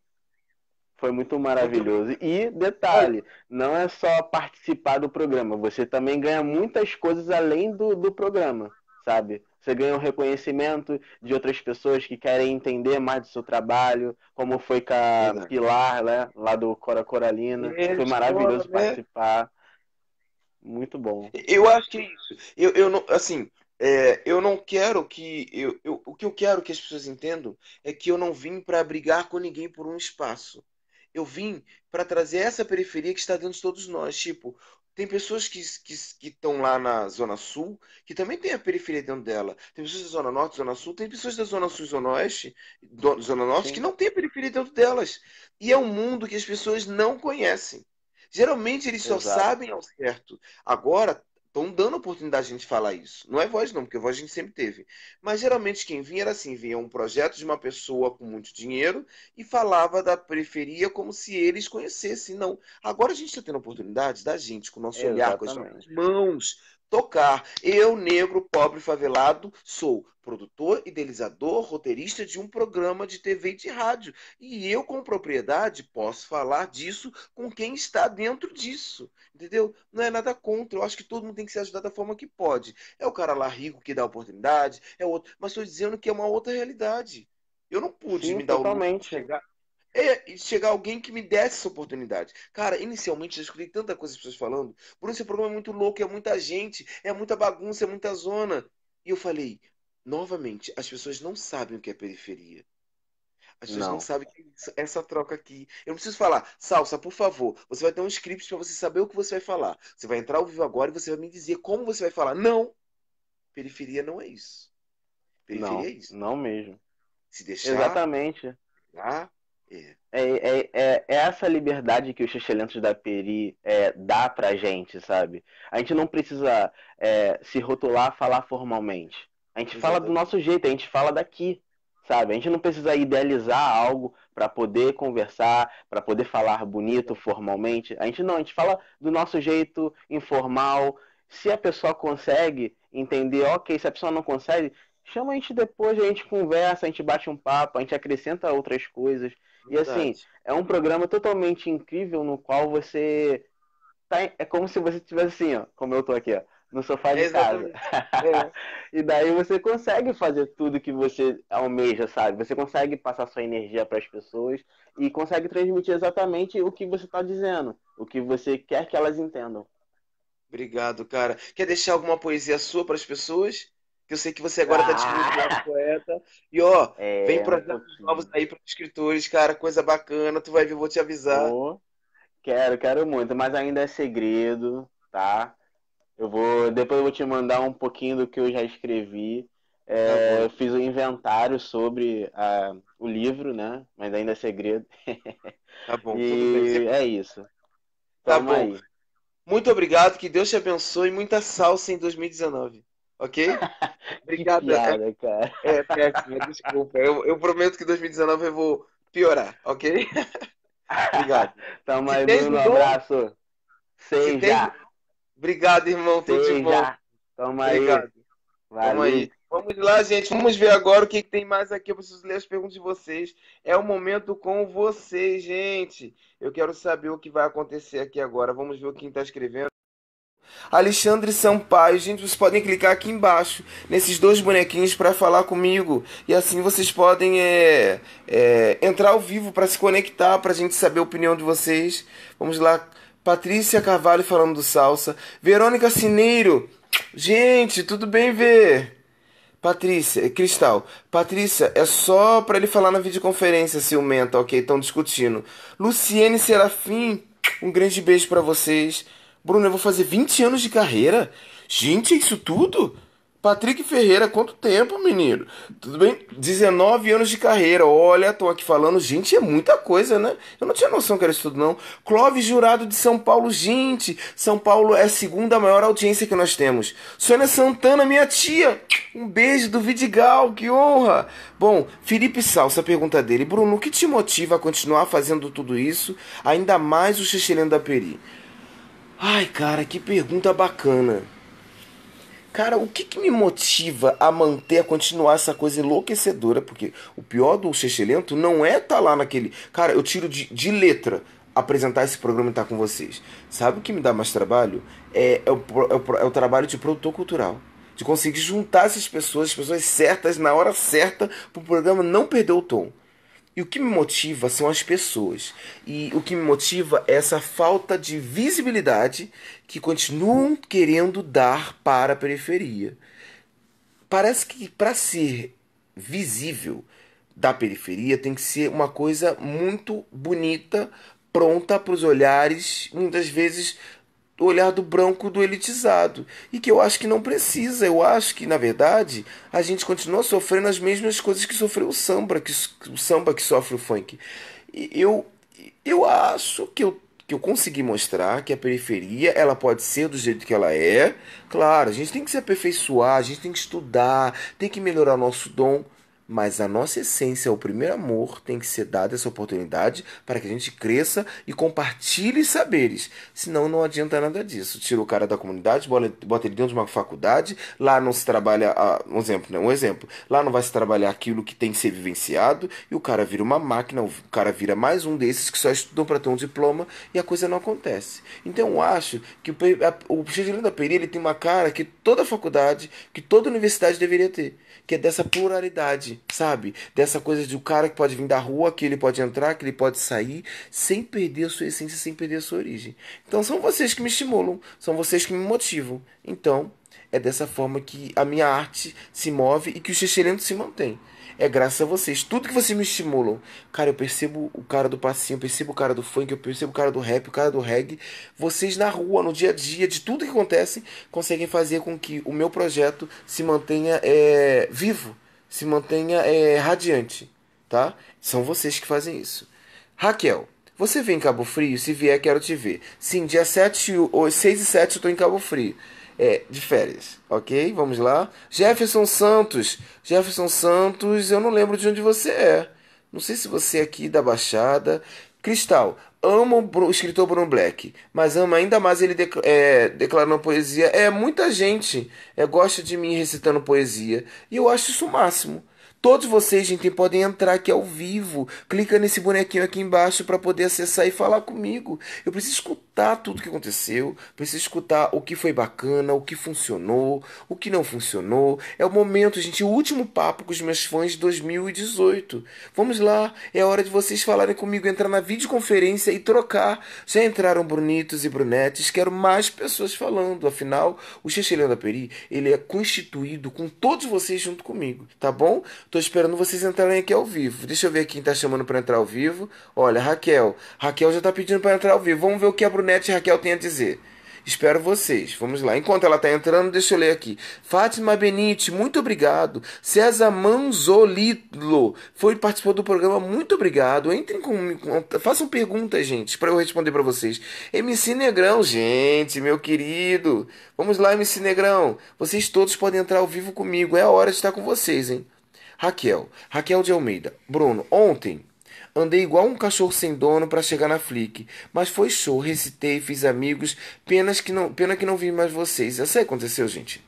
Foi muito maravilhoso. E detalhe, não é só participar do programa, você também ganha muitas coisas além do, do programa, sabe? Você ganha o um reconhecimento de outras pessoas que querem entender mais do seu trabalho, como foi com a Pilar, né? Lá do Cora Coralina. Foi maravilhoso né? participar. Muito bom. Eu acho que é isso. Eu, eu não, assim, é, eu não quero que. Eu, eu, o que eu quero que as pessoas entendam é que eu não vim para brigar com ninguém por um espaço. Eu vim para trazer essa periferia que está dentro de todos nós. Tipo, tem pessoas que estão lá na Zona Sul que também tem a periferia dentro dela. Tem pessoas da Zona Norte, Zona Sul, tem pessoas da Zona Sul, Zona Oeste, do, Zona Norte Sim. que não tem a periferia dentro delas. E é um mundo que as pessoas não conhecem. Geralmente eles só sabem ao certo. Agora estão dando oportunidade de a gente falar isso. Não é voz não, porque voz a gente sempre teve. Mas geralmente quem vinha era assim, vinha um projeto de uma pessoa com muito dinheiro e falava da periferia como se eles conhecessem. Não, agora a gente está tendo oportunidade da gente, com o nosso olhar, com as nossas mãos, tocar. Eu, negro, pobre, favelado, sou produtor, idealizador, roteirista de um programa de TV e de rádio. E eu, com propriedade, posso falar disso com quem está dentro disso. Entendeu? Não é nada contra. Eu acho que todo mundo tem que ser ajudado da forma que pode. É o cara lá rico que dá a oportunidade, é outro. Mas estou dizendo que é uma outra realidade. Eu não pude Sim, me dar totalmente. o Totalmente. É, chegar alguém que me desse essa oportunidade. Cara, inicialmente eu escutei tanta coisa as pessoas falando. Por esse programa é muito louco, é muita gente, é muita bagunça, é muita zona. E eu falei, novamente, as pessoas não sabem o que é periferia. As pessoas não, não sabem que é essa troca aqui. Eu não preciso falar, Salsa, por favor, você vai ter um script para você saber o que você vai falar. Você vai entrar ao vivo agora e você vai me dizer como você vai falar. Não! Periferia não é isso. Periferia não, é isso. Não mesmo. Se deixar. Exatamente. Tá? É, é, é, é essa liberdade que os excelentes da Peri é, dá pra gente, sabe? A gente não precisa é, se rotular, falar formalmente. A gente fala do nosso jeito, a gente fala daqui, sabe? A gente não precisa idealizar algo para poder conversar, para poder falar bonito formalmente. A gente não, a gente fala do nosso jeito informal. Se a pessoa consegue entender, ok, se a pessoa não consegue, chama a gente depois, a gente conversa, a gente bate um papo, a gente acrescenta outras coisas. E assim, é um programa totalmente incrível no qual você. Tá, é como se você estivesse assim, ó, como eu tô aqui, ó, no sofá de Exatamente. casa. É. e daí você consegue fazer tudo que você almeja, sabe? Você consegue passar sua energia para as pessoas e consegue transmitir exatamente o que você está dizendo, o que você quer que elas entendam. Obrigado, cara. Quer deixar alguma poesia sua para as pessoas? que eu sei que você agora está ah. descrevendo um poeta. E ó, é, vem os novos aí para escritores, cara, coisa bacana, tu vai ver, vou te avisar. Oh, quero, quero muito, mas ainda é segredo, tá? Eu vou, depois eu vou te mandar um pouquinho do que eu já escrevi. É, tá eu fiz um inventário sobre a, ah, o livro, né? Mas ainda é segredo. Tá bom, e bem. É isso. Tá Toma bom. Aí. Muito obrigado, que Deus te abençoe e muita salsa em 2019. Ok? Obrigado. Piada, cara. É péssimo, desculpa. Eu, eu prometo que 2019 eu vou piorar, ok? Obrigado. Tamo aí, Bruno. Um abraço. Seja. Tem... Obrigado, irmão. Tudo de bom. Tamo aí. Obrigado. Tamo aí. Vamos lá, gente. Vamos ver agora o que, que, tem mais aqui. Eu preciso ler as perguntas de vocês. É o momento com vocês, gente. Eu quero saber o que vai acontecer aqui agora. Vamos ver o que está escrevendo. Alexandre Sampaio. Gente, vocês podem clicar aqui embaixo nesses dois bonequinhos para falar comigo. E assim vocês podem é, é, entrar ao vivo para se conectar, para a gente saber a opinião de vocês. Vamos lá. Patrícia Carvalho falando do salsa. Verônica Cineiro. Gente, tudo bem, ver? Patrícia, é Cristal, Patrícia, é só para ele falar na videoconferência, ciumenta, ok? Estão discutindo. Luciene Serafim, um grande beijo para vocês. Bruno, eu vou fazer 20 anos de carreira? Gente, isso tudo? Patrick Ferreira, quanto tempo, menino? Tudo bem? 19 anos de carreira. Olha, tô aqui falando, gente, é muita coisa, né? Eu não tinha noção que era isso tudo, não. Clóvis Jurado de São Paulo, gente. São Paulo é a segunda maior audiência que nós temos. Sônia Santana, minha tia. Um beijo do Vidigal, que honra. Bom, Felipe Salsa, pergunta dele. Bruno, o que te motiva a continuar fazendo tudo isso, ainda mais o Xixilhão da Peri? Ai, cara, que pergunta bacana. Cara, o que, que me motiva a manter, a continuar essa coisa enlouquecedora? Porque o pior do Xixi Lento não é estar tá lá naquele. Cara, eu tiro de, de letra apresentar esse programa e estar tá com vocês. Sabe o que me dá mais trabalho? É, é, o, é, o, é o trabalho de produtor cultural. De conseguir juntar essas pessoas, as pessoas certas, na hora certa, para o programa não perder o tom. E o que me motiva são as pessoas. E o que me motiva é essa falta de visibilidade que continuam querendo dar para a periferia. Parece que para ser visível da periferia tem que ser uma coisa muito bonita, pronta para os olhares, muitas vezes olhar do branco do elitizado. E que eu acho que não precisa. Eu acho que, na verdade, a gente continua sofrendo as mesmas coisas que sofreu o samba, que o samba que sofre o funk. E eu, eu acho que eu que eu consegui mostrar que a periferia ela pode ser do jeito que ela é. Claro, a gente tem que se aperfeiçoar, a gente tem que estudar, tem que melhorar nosso dom mas a nossa essência, o primeiro amor, tem que ser dado essa oportunidade para que a gente cresça e compartilhe saberes. Senão não adianta nada disso. Tira o cara da comunidade, bota ele dentro de uma faculdade, lá não se trabalha, ah, um exemplo, né? um exemplo, lá não vai se trabalhar aquilo que tem que ser vivenciado e o cara vira uma máquina, o cara vira mais um desses que só estudam para ter um diploma e a coisa não acontece. Então eu acho que o Chedirino da Peri ele tem uma cara que toda faculdade, que toda universidade deveria ter que é dessa pluralidade, sabe? Dessa coisa de um cara que pode vir da rua, que ele pode entrar, que ele pode sair, sem perder a sua essência, sem perder a sua origem. Então são vocês que me estimulam, são vocês que me motivam. Então é dessa forma que a minha arte se move e que o Xixelento se mantém é graças a vocês. Tudo que vocês me estimulam. Cara, eu percebo o cara do passinho, eu percebo o cara do funk, eu percebo o cara do rap, o cara do reggae. Vocês na rua, no dia a dia, de tudo que acontece, conseguem fazer com que o meu projeto se mantenha é, vivo, se mantenha é, radiante, tá? São vocês que fazem isso. Raquel, você vem em Cabo Frio? Se vier, quero te ver. Sim, dia 7, 6 e 7 eu tô em Cabo Frio é, de férias, ok? Vamos lá. Jefferson Santos. Jefferson Santos, eu não lembro de onde você é. Não sei se você é aqui da Baixada. Cristal, amo o escritor Bruno Black, mas amo ainda mais ele dec é, declarando poesia. É, muita gente é, gosta de mim recitando poesia. E eu acho isso o máximo. Todos vocês, gente, podem entrar aqui ao vivo. Clica nesse bonequinho aqui embaixo para poder acessar e falar comigo. Eu preciso escutar tudo o que aconteceu, preciso escutar o que foi bacana, o que funcionou, o que não funcionou. É o momento, gente, o último papo com os meus fãs de 2018. Vamos lá, é hora de vocês falarem comigo, entrar na videoconferência e trocar. Já entraram bonitos e brunetes, quero mais pessoas falando. Afinal, o Xixi da Peri, ele é constituído com todos vocês junto comigo, tá bom? Tô esperando vocês entrarem aqui ao vivo. Deixa eu ver quem tá chamando para entrar ao vivo. Olha, Raquel. Raquel já tá pedindo para entrar ao vivo. Vamos ver o que a Brunete e a Raquel tem a dizer. Espero vocês. Vamos lá. Enquanto ela está entrando, deixa eu ler aqui. Fátima Benite, muito obrigado. César Manzolilo foi participou do programa. Muito obrigado. Entrem com, façam perguntas, gente, para eu responder para vocês. MC Negrão, gente, meu querido. Vamos lá, MC Negrão. Vocês todos podem entrar ao vivo comigo. É a hora de estar com vocês, hein? Raquel. Raquel de Almeida. Bruno, ontem andei igual um cachorro sem dono para chegar na Flick, mas foi show, recitei, fiz amigos, pena que não, pena que não vi mais vocês. Isso aí aconteceu, gente.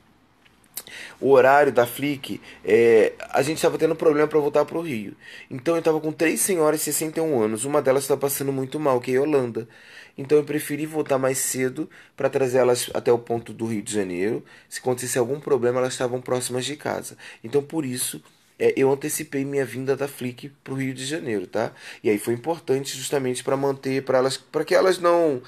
O horário da Flick, é, a gente estava tendo problema para voltar para o Rio. Então eu estava com três senhoras de 61 anos. Uma delas está passando muito mal, que é a Holanda. Então eu preferi voltar mais cedo para trazer elas até o ponto do Rio de Janeiro. Se acontecesse algum problema, elas estavam próximas de casa. Então por isso é, eu antecipei minha vinda da Flick para o Rio de Janeiro, tá? E aí foi importante justamente para manter, para elas, para que elas não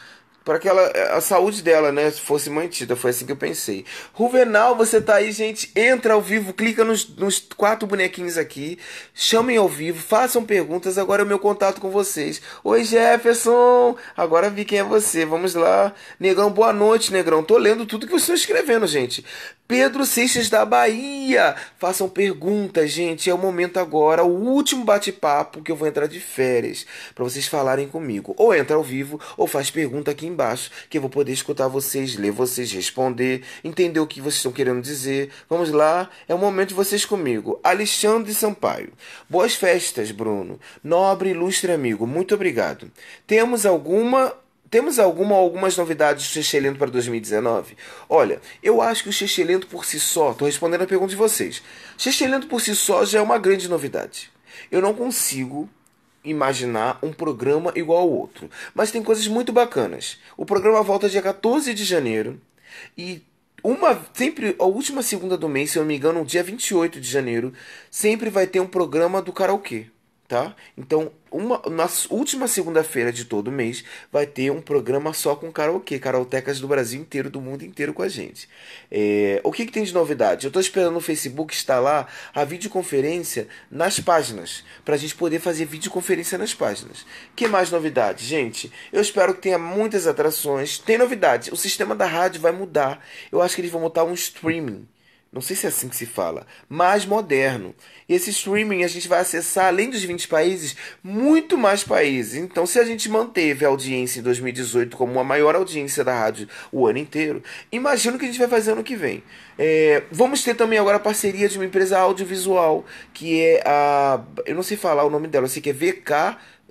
para que ela, a saúde dela, né, fosse mantida. Foi assim que eu pensei. Ruvenal, você tá aí, gente. Entra ao vivo, clica nos, nos quatro bonequinhos aqui. Chamem ao vivo, façam perguntas. Agora é o meu contato com vocês. Oi, Jefferson! Agora vi quem é você. Vamos lá. Negrão, boa noite, Negrão. Tô lendo tudo que vocês estão escrevendo, gente. Pedro Seixas da Bahia. Façam perguntas, gente. É o momento agora, o último bate-papo que eu vou entrar de férias para vocês falarem comigo. Ou entra ao vivo ou faz pergunta aqui embaixo, que eu vou poder escutar vocês, ler vocês, responder, entender o que vocês estão querendo dizer. Vamos lá, é o momento de vocês comigo. Alexandre Sampaio. Boas festas, Bruno. Nobre, ilustre amigo, muito obrigado. Temos alguma temos alguma algumas novidades do Chechelento para 2019? Olha, eu acho que o Chechelento por si só, estou respondendo a pergunta de vocês. Chechelento por si só já é uma grande novidade. Eu não consigo imaginar um programa igual ao outro. Mas tem coisas muito bacanas. O programa volta dia 14 de janeiro e uma sempre a última segunda do mês, se eu não me engano, no dia 28 de janeiro, sempre vai ter um programa do karaokê tá? Então, uma, na última segunda-feira de todo mês, vai ter um programa só com karaokê, karaotecas do Brasil inteiro, do mundo inteiro com a gente. É, o que, que, tem de novidade? Eu estou esperando no Facebook instalar a videoconferência nas páginas, para a gente poder fazer videoconferência nas páginas. Que mais novidade? Gente, eu espero que tenha muitas atrações. Tem novidade, o sistema da rádio vai mudar. Eu acho que eles vão montar um streaming não sei se é assim que se fala, mais moderno. E esse streaming a gente vai acessar, além dos 20 países, muito mais países. Então, se a gente manteve a audiência em 2018 como a maior audiência da rádio o ano inteiro, imagino que a gente vai fazer ano que vem. É, vamos ter também agora a parceria de uma empresa audiovisual, que é a. Eu não sei falar o nome dela, eu sei que é VK.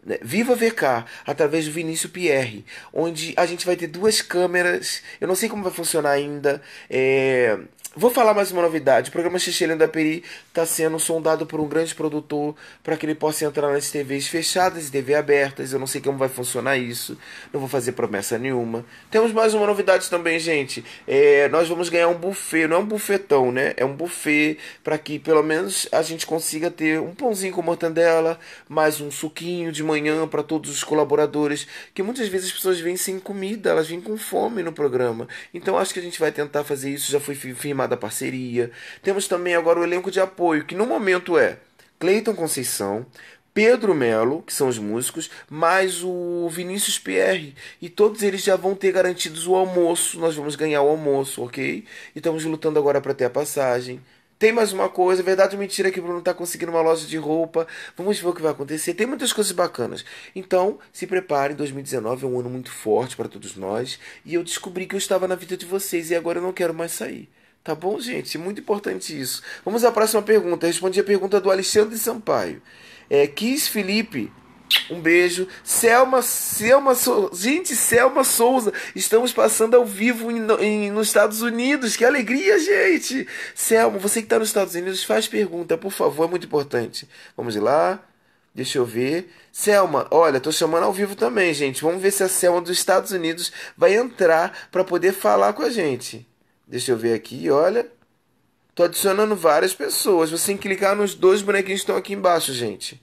Né? Viva VK, através do Vinícius Pierre, onde a gente vai ter duas câmeras. Eu não sei como vai funcionar ainda. É, Vou falar mais uma novidade. O programa Xixi da Peri está sendo sondado por um grande produtor para que ele possa entrar nas TVs fechadas e TVs abertas. Eu não sei como vai funcionar isso. Não vou fazer promessa nenhuma. Temos mais uma novidade também, gente. É, nós vamos ganhar um buffet. Não é um bufetão, né? É um buffet para que pelo menos a gente consiga ter um pãozinho com mortandela, mais um suquinho de manhã para todos os colaboradores. Que muitas vezes as pessoas vêm sem comida, elas vêm com fome no programa. Então acho que a gente vai tentar fazer isso. Já fui firmado chamada parceria. Temos também agora o elenco de apoio, que no momento é Cleiton Conceição, Pedro Melo, que são os músicos, mais o Vinícius Pierre. E todos eles já vão ter garantidos o almoço. Nós vamos ganhar o almoço, ok? E estamos lutando agora para ter a passagem. Tem mais uma coisa, é verdade ou mentira que o Bruno está conseguindo uma loja de roupa. Vamos ver o que vai acontecer. Tem muitas coisas bacanas. Então, se prepare 2019 é um ano muito forte para todos nós. E eu descobri que eu estava na vida de vocês e agora eu não quero mais sair. Tá bom, gente? Muito importante isso. Vamos à próxima pergunta. Respondi a pergunta do Alexandre Sampaio. É, quis Felipe. Um beijo. Selma, Selma, gente, Selma Souza. Estamos passando ao vivo em, em, nos Estados Unidos. Que alegria, gente. Selma, você que está nos Estados Unidos, faz pergunta, por favor, é muito importante. Vamos lá. Deixa eu ver. Selma, olha, tô chamando ao vivo também, gente. Vamos ver se a Selma dos Estados Unidos vai entrar para poder falar com a gente. Deixa eu ver aqui, olha. Tô adicionando várias pessoas. Você tem que clicar nos dois bonequinhos que estão aqui embaixo, gente.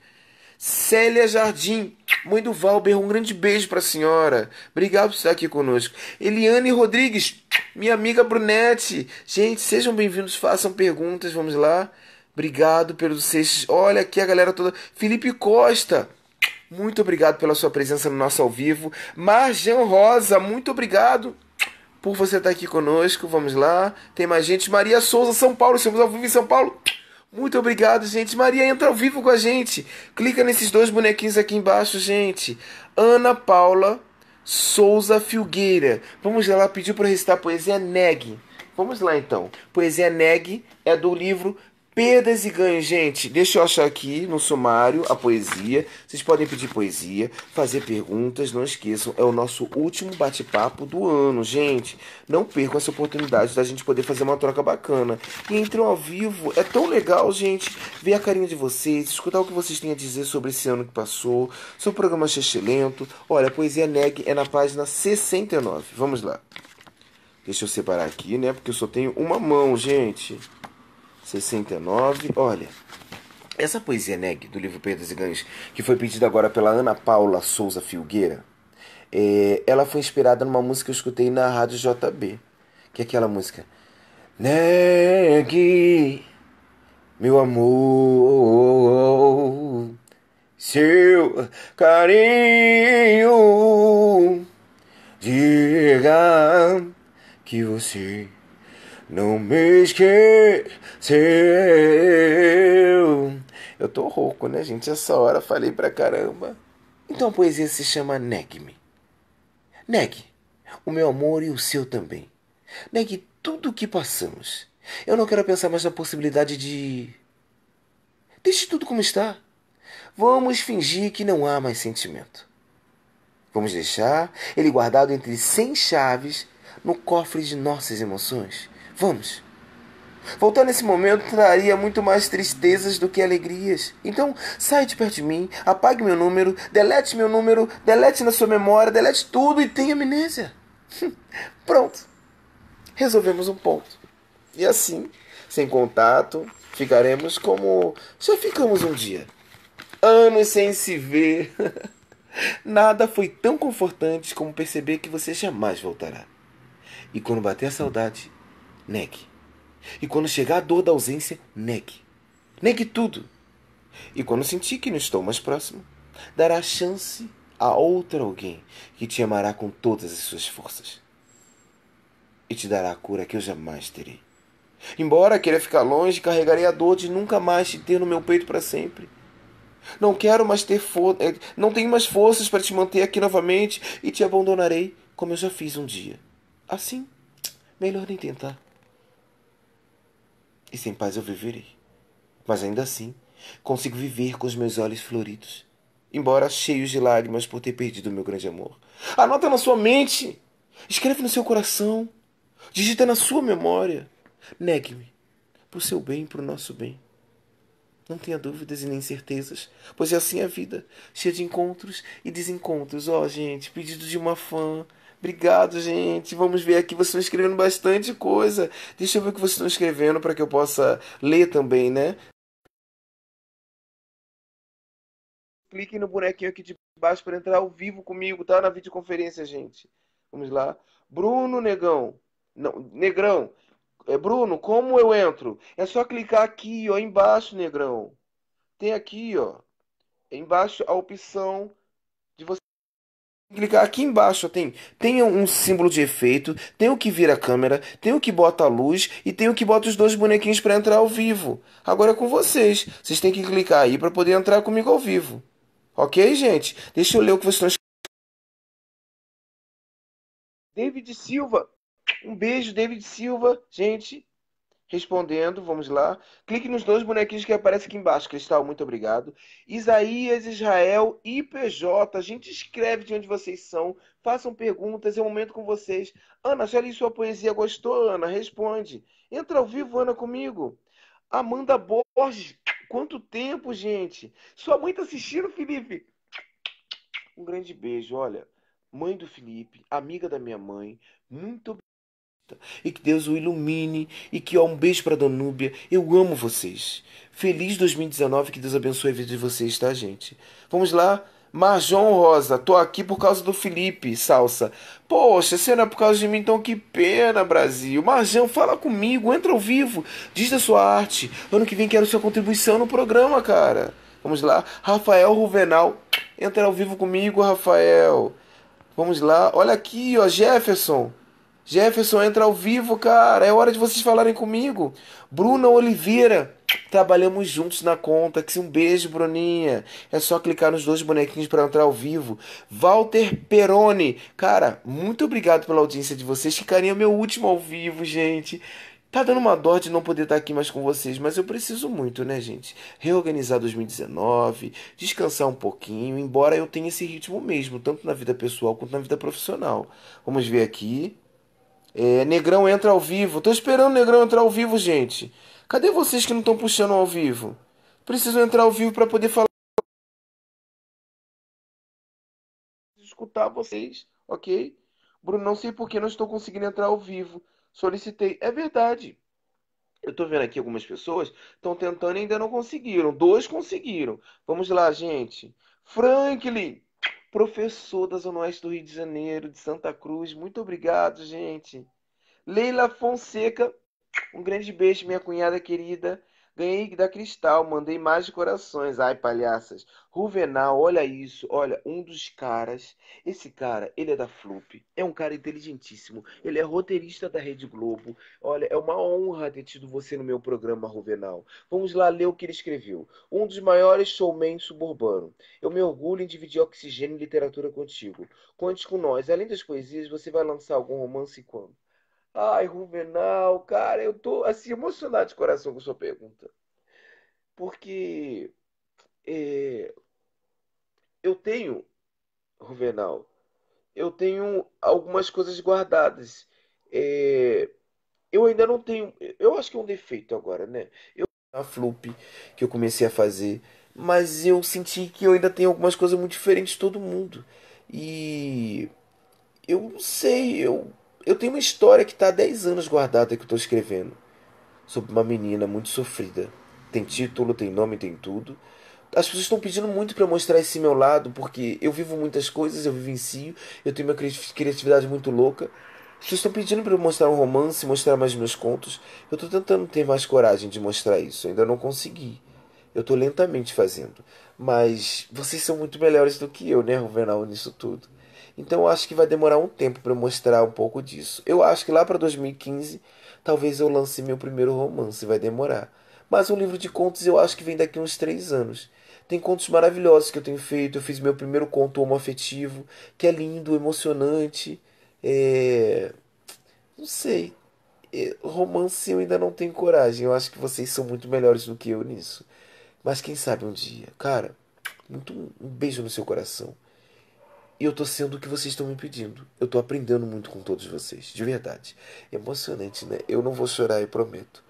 Célia Jardim, mãe do Valber, um grande beijo para a senhora. Obrigado por estar aqui conosco. Eliane Rodrigues, minha amiga Brunete. Gente, sejam bem-vindos, façam perguntas, vamos lá. Obrigado pelos vocês. Olha aqui a galera toda. Felipe Costa, muito obrigado pela sua presença no nosso ao vivo. Marjan Rosa, muito obrigado por você estar tá aqui conosco. Vamos lá. Tem mais gente. Maria Souza, São Paulo. Estamos ao vivo em São Paulo. Muito obrigado, gente. Maria, entra ao vivo com a gente. Clica nesses dois bonequinhos aqui embaixo, gente. Ana Paula Souza Filgueira. Vamos lá, pediu para recitar a poesia Neg. Vamos lá então. Poesia Neg é do livro Perdas e ganhos, gente. Deixa eu achar aqui no sumário a poesia. Vocês podem pedir poesia, fazer perguntas, não esqueçam. É o nosso último bate-papo do ano, gente. Não percam essa oportunidade da gente poder fazer uma troca bacana. E entram ao vivo. É tão legal, gente, ver a carinha de vocês, escutar o que vocês têm a dizer sobre esse ano que passou, sobre o programa Lento. Olha, a poesia NEG é na página 69. Vamos lá. Deixa eu separar aqui, né? Porque eu só tenho uma mão, gente. 69. Olha, essa poesia neg do livro Perdas e Ganhos, que foi pedida agora pela Ana Paula Souza Filgueira, é, ela foi inspirada numa música que eu escutei na Rádio JB, que é aquela música. neg meu amor, seu carinho, diga que você não me esqueceu. Eu tô rouco, né, gente? Essa hora falei pra caramba. Então a poesia se chama Negue-me. Negue o meu amor e o seu também. Negue tudo o que passamos. Eu não quero pensar mais na possibilidade de. Deixe tudo como está. Vamos fingir que não há mais sentimento. Vamos deixar ele guardado entre cem chaves no cofre de nossas emoções. Vamos. Voltar nesse momento traria muito mais tristezas do que alegrias. Então, sai de perto de mim, apague meu número, delete meu número, delete na sua memória, delete tudo e tenha amnésia. Pronto. Resolvemos um ponto. E assim, sem contato, ficaremos como já ficamos um dia. Anos sem se ver. Nada foi tão confortante como perceber que você jamais voltará. E quando bater a saudade, negue. E quando chegar a dor da ausência, negue. Negue tudo. E quando sentir que não estou mais próximo, dará chance a outro alguém que te amará com todas as suas forças. E te dará a cura que eu jamais terei. Embora queira ficar longe, carregarei a dor de nunca mais te ter no meu peito para sempre. Não quero mais ter eh, não tenho mais forças para te manter aqui novamente e te abandonarei como eu já fiz um dia. Assim, melhor nem tentar e sem paz eu viverei. Mas ainda assim, consigo viver com os meus olhos floridos, embora cheios de lágrimas por ter perdido meu grande amor. Anota na sua mente, escreve no seu coração, digita na sua memória. Negue-me, por seu bem e nosso bem. Não tenha dúvidas e nem certezas, pois é assim a vida, cheia de encontros e desencontros. Ó, oh, gente, pedido de uma fã, Obrigado, gente. Vamos ver aqui. Vocês estão escrevendo bastante coisa. Deixa eu ver o que vocês estão escrevendo para que eu possa ler também, né? Clique no bonequinho aqui de baixo para entrar ao vivo comigo, tá? Na videoconferência, gente. Vamos lá. Bruno Negão. Não, Negrão. É Bruno, como eu entro? É só clicar aqui, ó, embaixo, Negrão. Tem aqui, ó, embaixo a opção clicar aqui embaixo, tem, tem um símbolo de efeito, tem o que vira a câmera, tem o que bota a luz e tem o que bota os dois bonequinhos para entrar ao vivo. Agora é com vocês, vocês têm que clicar aí para poder entrar comigo ao vivo. Ok, gente? Deixa eu ler o que vocês estão David Silva, um beijo, David Silva, gente respondendo, vamos lá. Clique nos dois bonequinhos que aparecem aqui embaixo, Cristal, muito obrigado. Isaías, Israel e PJ, a gente escreve de onde vocês são, façam perguntas, é um momento com vocês. Ana, já li sua poesia, gostou, Ana? Responde. Entra ao vivo, Ana, comigo. Amanda Borges, quanto tempo, gente? Sua mãe tá assistindo, Felipe? Um grande beijo, olha. Mãe do Felipe, amiga da minha mãe, muito e que Deus o ilumine e que ó, um beijo para Danúbia. Eu amo vocês. Feliz 2019, que Deus abençoe a vida de vocês, tá, gente? Vamos lá. Marjão Rosa, tô aqui por causa do Felipe, salsa. Poxa, se não é por causa de mim, então que pena, Brasil. Marjão, fala comigo, entra ao vivo, diz da sua arte. Ano que vem quero sua contribuição no programa, cara. Vamos lá. Rafael Ruvenal, entra ao vivo comigo, Rafael. Vamos lá. Olha aqui, ó, Jefferson. Jefferson entra ao vivo, cara. É hora de vocês falarem comigo. Bruna Oliveira. Trabalhamos juntos na conta. Que um beijo, Bruninha. É só clicar nos dois bonequinhos para entrar ao vivo. Walter Peroni. Cara, muito obrigado pela audiência de vocês. Que carinho é meu último ao vivo, gente. Tá dando uma dor de não poder estar tá aqui mais com vocês, mas eu preciso muito, né, gente? Reorganizar 2019, descansar um pouquinho, embora eu tenha esse ritmo mesmo, tanto na vida pessoal quanto na vida profissional. Vamos ver aqui. É, Negrão entra ao vivo. Tô esperando o Negrão entrar ao vivo, gente. Cadê vocês que não estão puxando ao vivo? Preciso entrar ao vivo para poder falar. Escutar vocês, ok? Bruno, não sei por que não estou conseguindo entrar ao vivo. Solicitei. É verdade. Eu estou vendo aqui algumas pessoas estão tentando e ainda não conseguiram. Dois conseguiram. Vamos lá, gente. Franklin, professor da Zona Oeste do Rio de Janeiro, de Santa Cruz. Muito obrigado, gente. Leila Fonseca, um grande beijo, minha cunhada querida. Gostei da Cristal, mandei mais de corações. Ai, palhaças. Ruvenal, olha isso. Olha, um dos caras. Esse cara, ele é da Flup. É um cara inteligentíssimo. Ele é roteirista da Rede Globo. Olha, é uma honra ter tido você no meu programa, Ruvenal. Vamos lá ler o que ele escreveu. Um dos maiores showmen suburbano. Eu me orgulho em dividir oxigênio e literatura contigo. Conte com nós. Além das poesias, você vai lançar algum romance quando? Ai, Rubenal, cara, eu tô assim emocionado de coração com sua pergunta. Porque é, eu tenho, Rubenal, eu tenho algumas coisas guardadas. É, eu ainda não tenho. Eu acho que é um defeito agora, né? Eu a flupe que eu comecei a fazer, mas eu senti que eu ainda tenho algumas coisas muito diferentes de todo mundo. E eu não sei, eu eu tenho uma história que está há 10 anos guardada que eu estou escrevendo. Sobre uma menina muito sofrida. Tem título, tem nome, tem tudo. As pessoas estão pedindo muito para mostrar esse meu lado, porque eu vivo muitas coisas, eu vivencio, eu tenho uma criatividade muito louca. As pessoas estão pedindo para eu mostrar um romance, mostrar mais meus contos. Eu estou tentando ter mais coragem de mostrar isso, ainda não consegui. Eu estou lentamente fazendo. Mas vocês são muito melhores do que eu, né, Ruvenal, nisso tudo. Então eu acho que vai demorar um tempo para mostrar um pouco disso. Eu acho que lá para 2015 talvez eu lance meu primeiro romance, vai demorar. Mas um livro de contos eu acho que vem daqui uns três anos. Tem contos maravilhosos que eu tenho feito. Eu fiz meu primeiro conto homoafetivo, que é lindo, emocionante. É... Não sei. É... Romance eu ainda não tenho coragem. Eu acho que vocês são muito melhores do que eu nisso. Mas quem sabe um dia. Cara, muito um beijo no seu coração. E eu tô sendo o que vocês estão me pedindo. Eu tô aprendendo muito com todos vocês, de verdade. emocionante, né? Eu não vou chorar, eu prometo.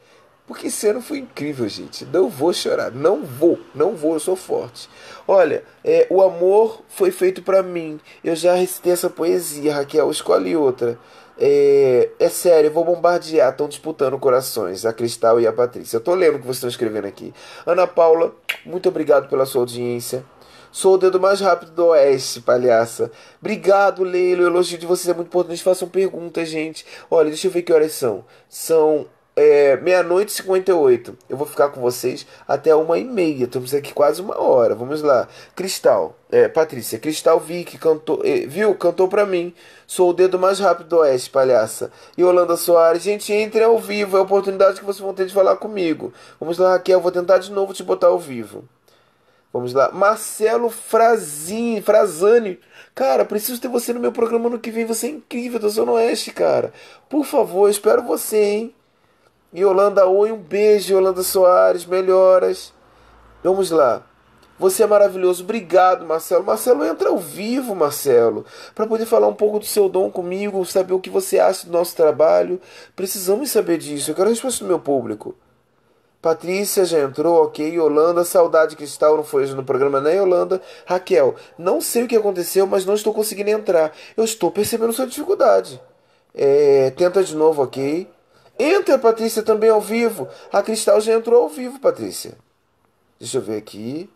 Porque esse ano foi incrível, gente. Não vou chorar, não vou, não vou, eu sou forte. Olha, é, o amor foi feito para mim. Eu já recitei essa poesia, Raquel, escolhe outra. É, é sério, eu vou bombardear. Estão disputando corações, a Cristal e a Patrícia. Eu tô lendo o que vocês estão escrevendo aqui. Ana Paula, muito obrigado pela sua audiência. Sou o dedo mais rápido do Oeste, palhaça. Obrigado, Leilo. O elogio de vocês é muito importante. Façam perguntas, gente. Olha, deixa eu ver que horas são. São é, meia-noite e 58. Eu vou ficar com vocês até uma e meia. Estamos aqui quase uma hora. Vamos lá. Cristal. É, Patrícia. Cristal Vick cantou. É, viu? Cantou pra mim. Sou o dedo mais rápido do Oeste, palhaça. E Holanda Soares. Gente, entre ao vivo. É a oportunidade que vocês vão ter de falar comigo. Vamos lá, Raquel. Vou tentar de novo te botar ao vivo. Vamos lá. Marcelo Frazin, Frazani. Cara, preciso ter você no meu programa ano que vem. Você é incrível da Zona Oeste, cara. Por favor, espero você, hein? Yolanda Oi, um beijo, Yolanda Soares. Melhoras. Vamos lá. Você é maravilhoso. Obrigado, Marcelo. Marcelo, entra ao vivo, Marcelo, para poder falar um pouco do seu dom comigo, saber o que você acha do nosso trabalho. Precisamos saber disso. Eu quero a resposta do meu público. Patrícia já entrou, ok. Holanda, saudade cristal, não foi no programa nem né, Holanda. Raquel, não sei o que aconteceu, mas não estou conseguindo entrar. Eu estou percebendo sua dificuldade. É, tenta de novo, ok. Entra, Patrícia, também ao vivo. A Cristal já entrou ao vivo, Patrícia. Deixa eu ver aqui.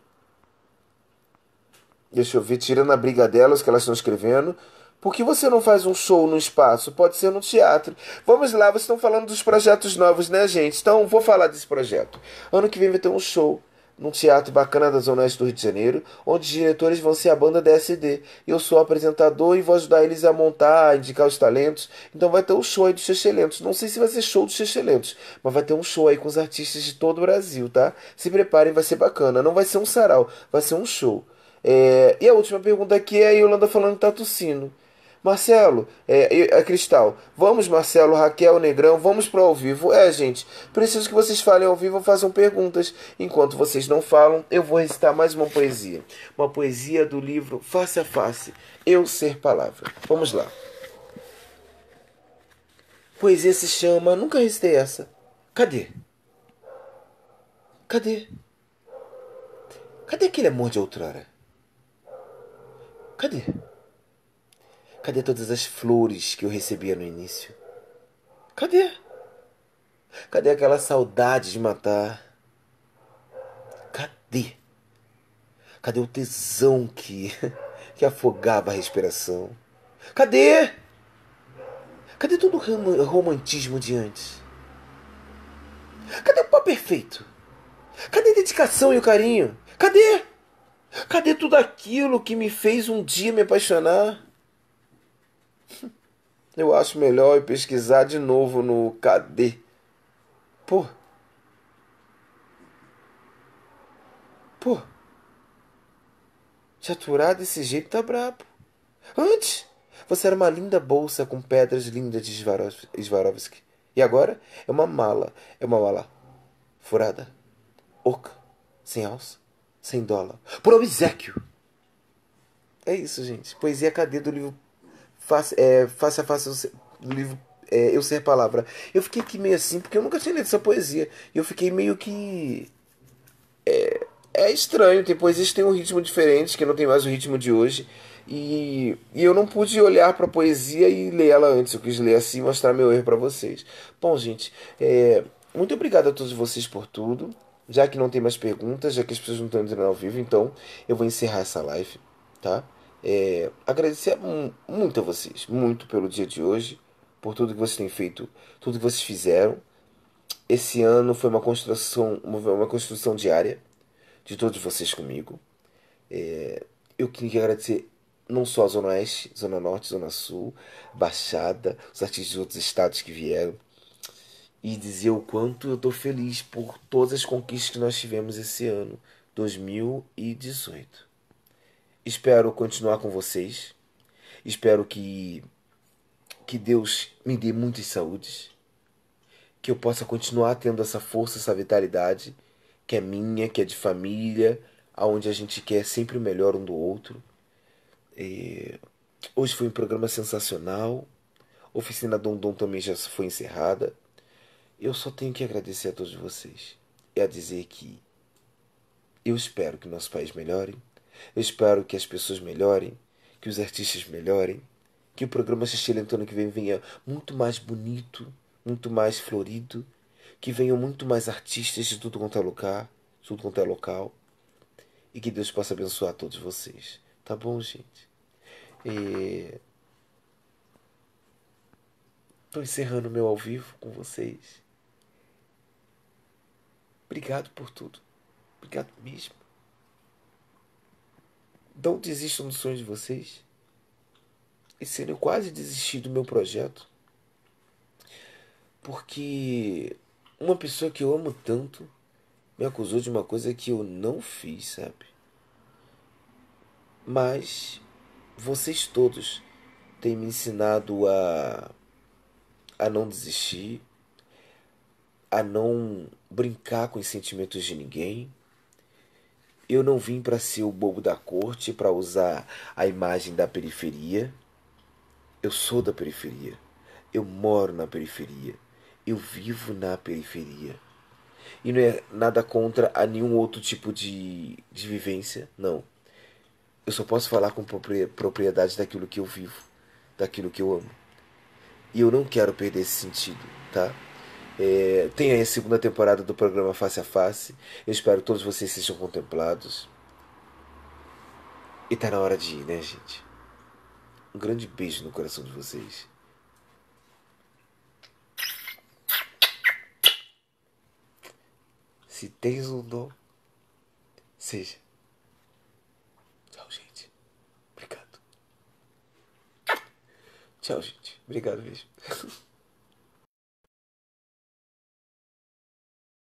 Deixa eu ver, tirando a briga delas que elas estão escrevendo. Por que você não faz um show no espaço? Pode ser no teatro. Vamos lá, vocês estão falando dos projetos novos, né, gente? Então, vou falar desse projeto. Ano que vem vai ter um show num teatro bacana da Zona Oeste do Rio de Janeiro, onde os diretores vão ser a banda DSD. Eu sou apresentador e vou ajudar eles a montar, a indicar os talentos. Então vai ter um show aí dos Excelentes. Não sei se vai ser show dos Excelentes, mas vai ter um show aí com os artistas de todo o Brasil, tá? Se preparem, vai ser bacana. Não vai ser um sarau, vai ser um show. É... E a última pergunta aqui é a Yolanda falando que tá tossindo. Marcelo, é, é, Cristal, vamos Marcelo, Raquel, Negrão, vamos pro ao vivo. É, gente, preciso que vocês falem ao vivo ou façam perguntas. Enquanto vocês não falam, eu vou recitar mais uma poesia. Uma poesia do livro Face a Face, Eu Ser Palavra. Vamos lá. Poesia se chama, nunca recitei essa. Cadê? Cadê? Cadê aquele amor de outrora? Cadê? Cadê todas as flores que eu recebia no início? Cadê? Cadê aquela saudade de matar? Cadê? Cadê o tesão que que afogava a respiração? Cadê? Cadê todo o romantismo de antes? Cadê o pó perfeito? Cadê a dedicação e o carinho? Cadê? Cadê tudo aquilo que me fez um dia me apaixonar? eu acho melhor eu pesquisar de novo no KD. Pô. Pô. Te aturar desse jeito tá brabo. Antes, você era uma linda bolsa com pedras lindas de Swarovski. E agora é uma mala. É uma mala furada, oca, sem alça, sem dólar. Por obsequio! É isso, gente. Poesia KD do livro face, é, face a face do livro é, Eu Ser Palavra. Eu fiquei aqui meio assim, porque eu nunca tinha lido essa poesia. E eu fiquei meio que. É, é estranho, tem poesias que tem um ritmo diferente, que não tem mais o ritmo de hoje. E, e eu não pude olhar para a poesia e ler ela antes. Eu quis ler assim e mostrar meu erro para vocês. Bom, gente, é, muito obrigado a todos vocês por tudo. Já que não tem mais perguntas, já que as pessoas não estão entrando ao vivo, então eu vou encerrar essa live, tá? É, agradecer muito a vocês, muito pelo dia de hoje, por tudo que vocês têm feito, tudo que vocês fizeram. Esse ano foi uma construção, uma, construção diária de todos vocês comigo. É, eu queria agradecer não só a Zona Oeste, Zona Norte, Zona Sul, Baixada, os artistas de outros estados que vieram, e dizer o quanto eu estou feliz por todas as conquistas que nós tivemos esse ano, 2018. Espero continuar com vocês. Espero que que Deus me dê muitas saúdes, que eu possa continuar tendo essa força, essa vitalidade que é minha, que é de família, aonde a gente quer sempre o melhor um do outro. E hoje foi um programa sensacional. Oficina Dom Dom também já foi encerrada. Eu só tenho que agradecer a todos vocês e a dizer que eu espero que nosso país melhore. Eu espero que as pessoas melhorem, que os artistas melhorem, que o programa Xixi ano que vem venha muito mais bonito, muito mais florido, que venham muito mais artistas de tudo quanto é lugar, de tudo quanto é local. E que Deus possa abençoar todos vocês. Tá bom, gente? E... Estou encerrando meu ao vivo com vocês. Obrigado por tudo. Obrigado mesmo. Não desistam dos sonhos de vocês. E sendo eu quase desistir do meu projeto. Porque uma pessoa que eu amo tanto me acusou de uma coisa que eu não fiz, sabe? Mas vocês todos têm me ensinado a a não desistir, a não brincar com os sentimentos de ninguém eu não vim para ser o bobo da corte, para usar a imagem da periferia. Eu sou da periferia. Eu moro na periferia. Eu vivo na periferia. E não é nada contra a nenhum outro tipo de, de vivência, não. Eu só posso falar com propriedade daquilo que eu vivo, daquilo que eu amo. E eu não quero perder esse sentido, tá? É, tem aí a segunda temporada do programa Face a Face. Eu espero que todos vocês sejam contemplados. E tá na hora de ir, né, gente? Um grande beijo no coração de vocês. Se tens um dom, seja. Tchau, gente. Obrigado. Tchau, gente. Obrigado mesmo.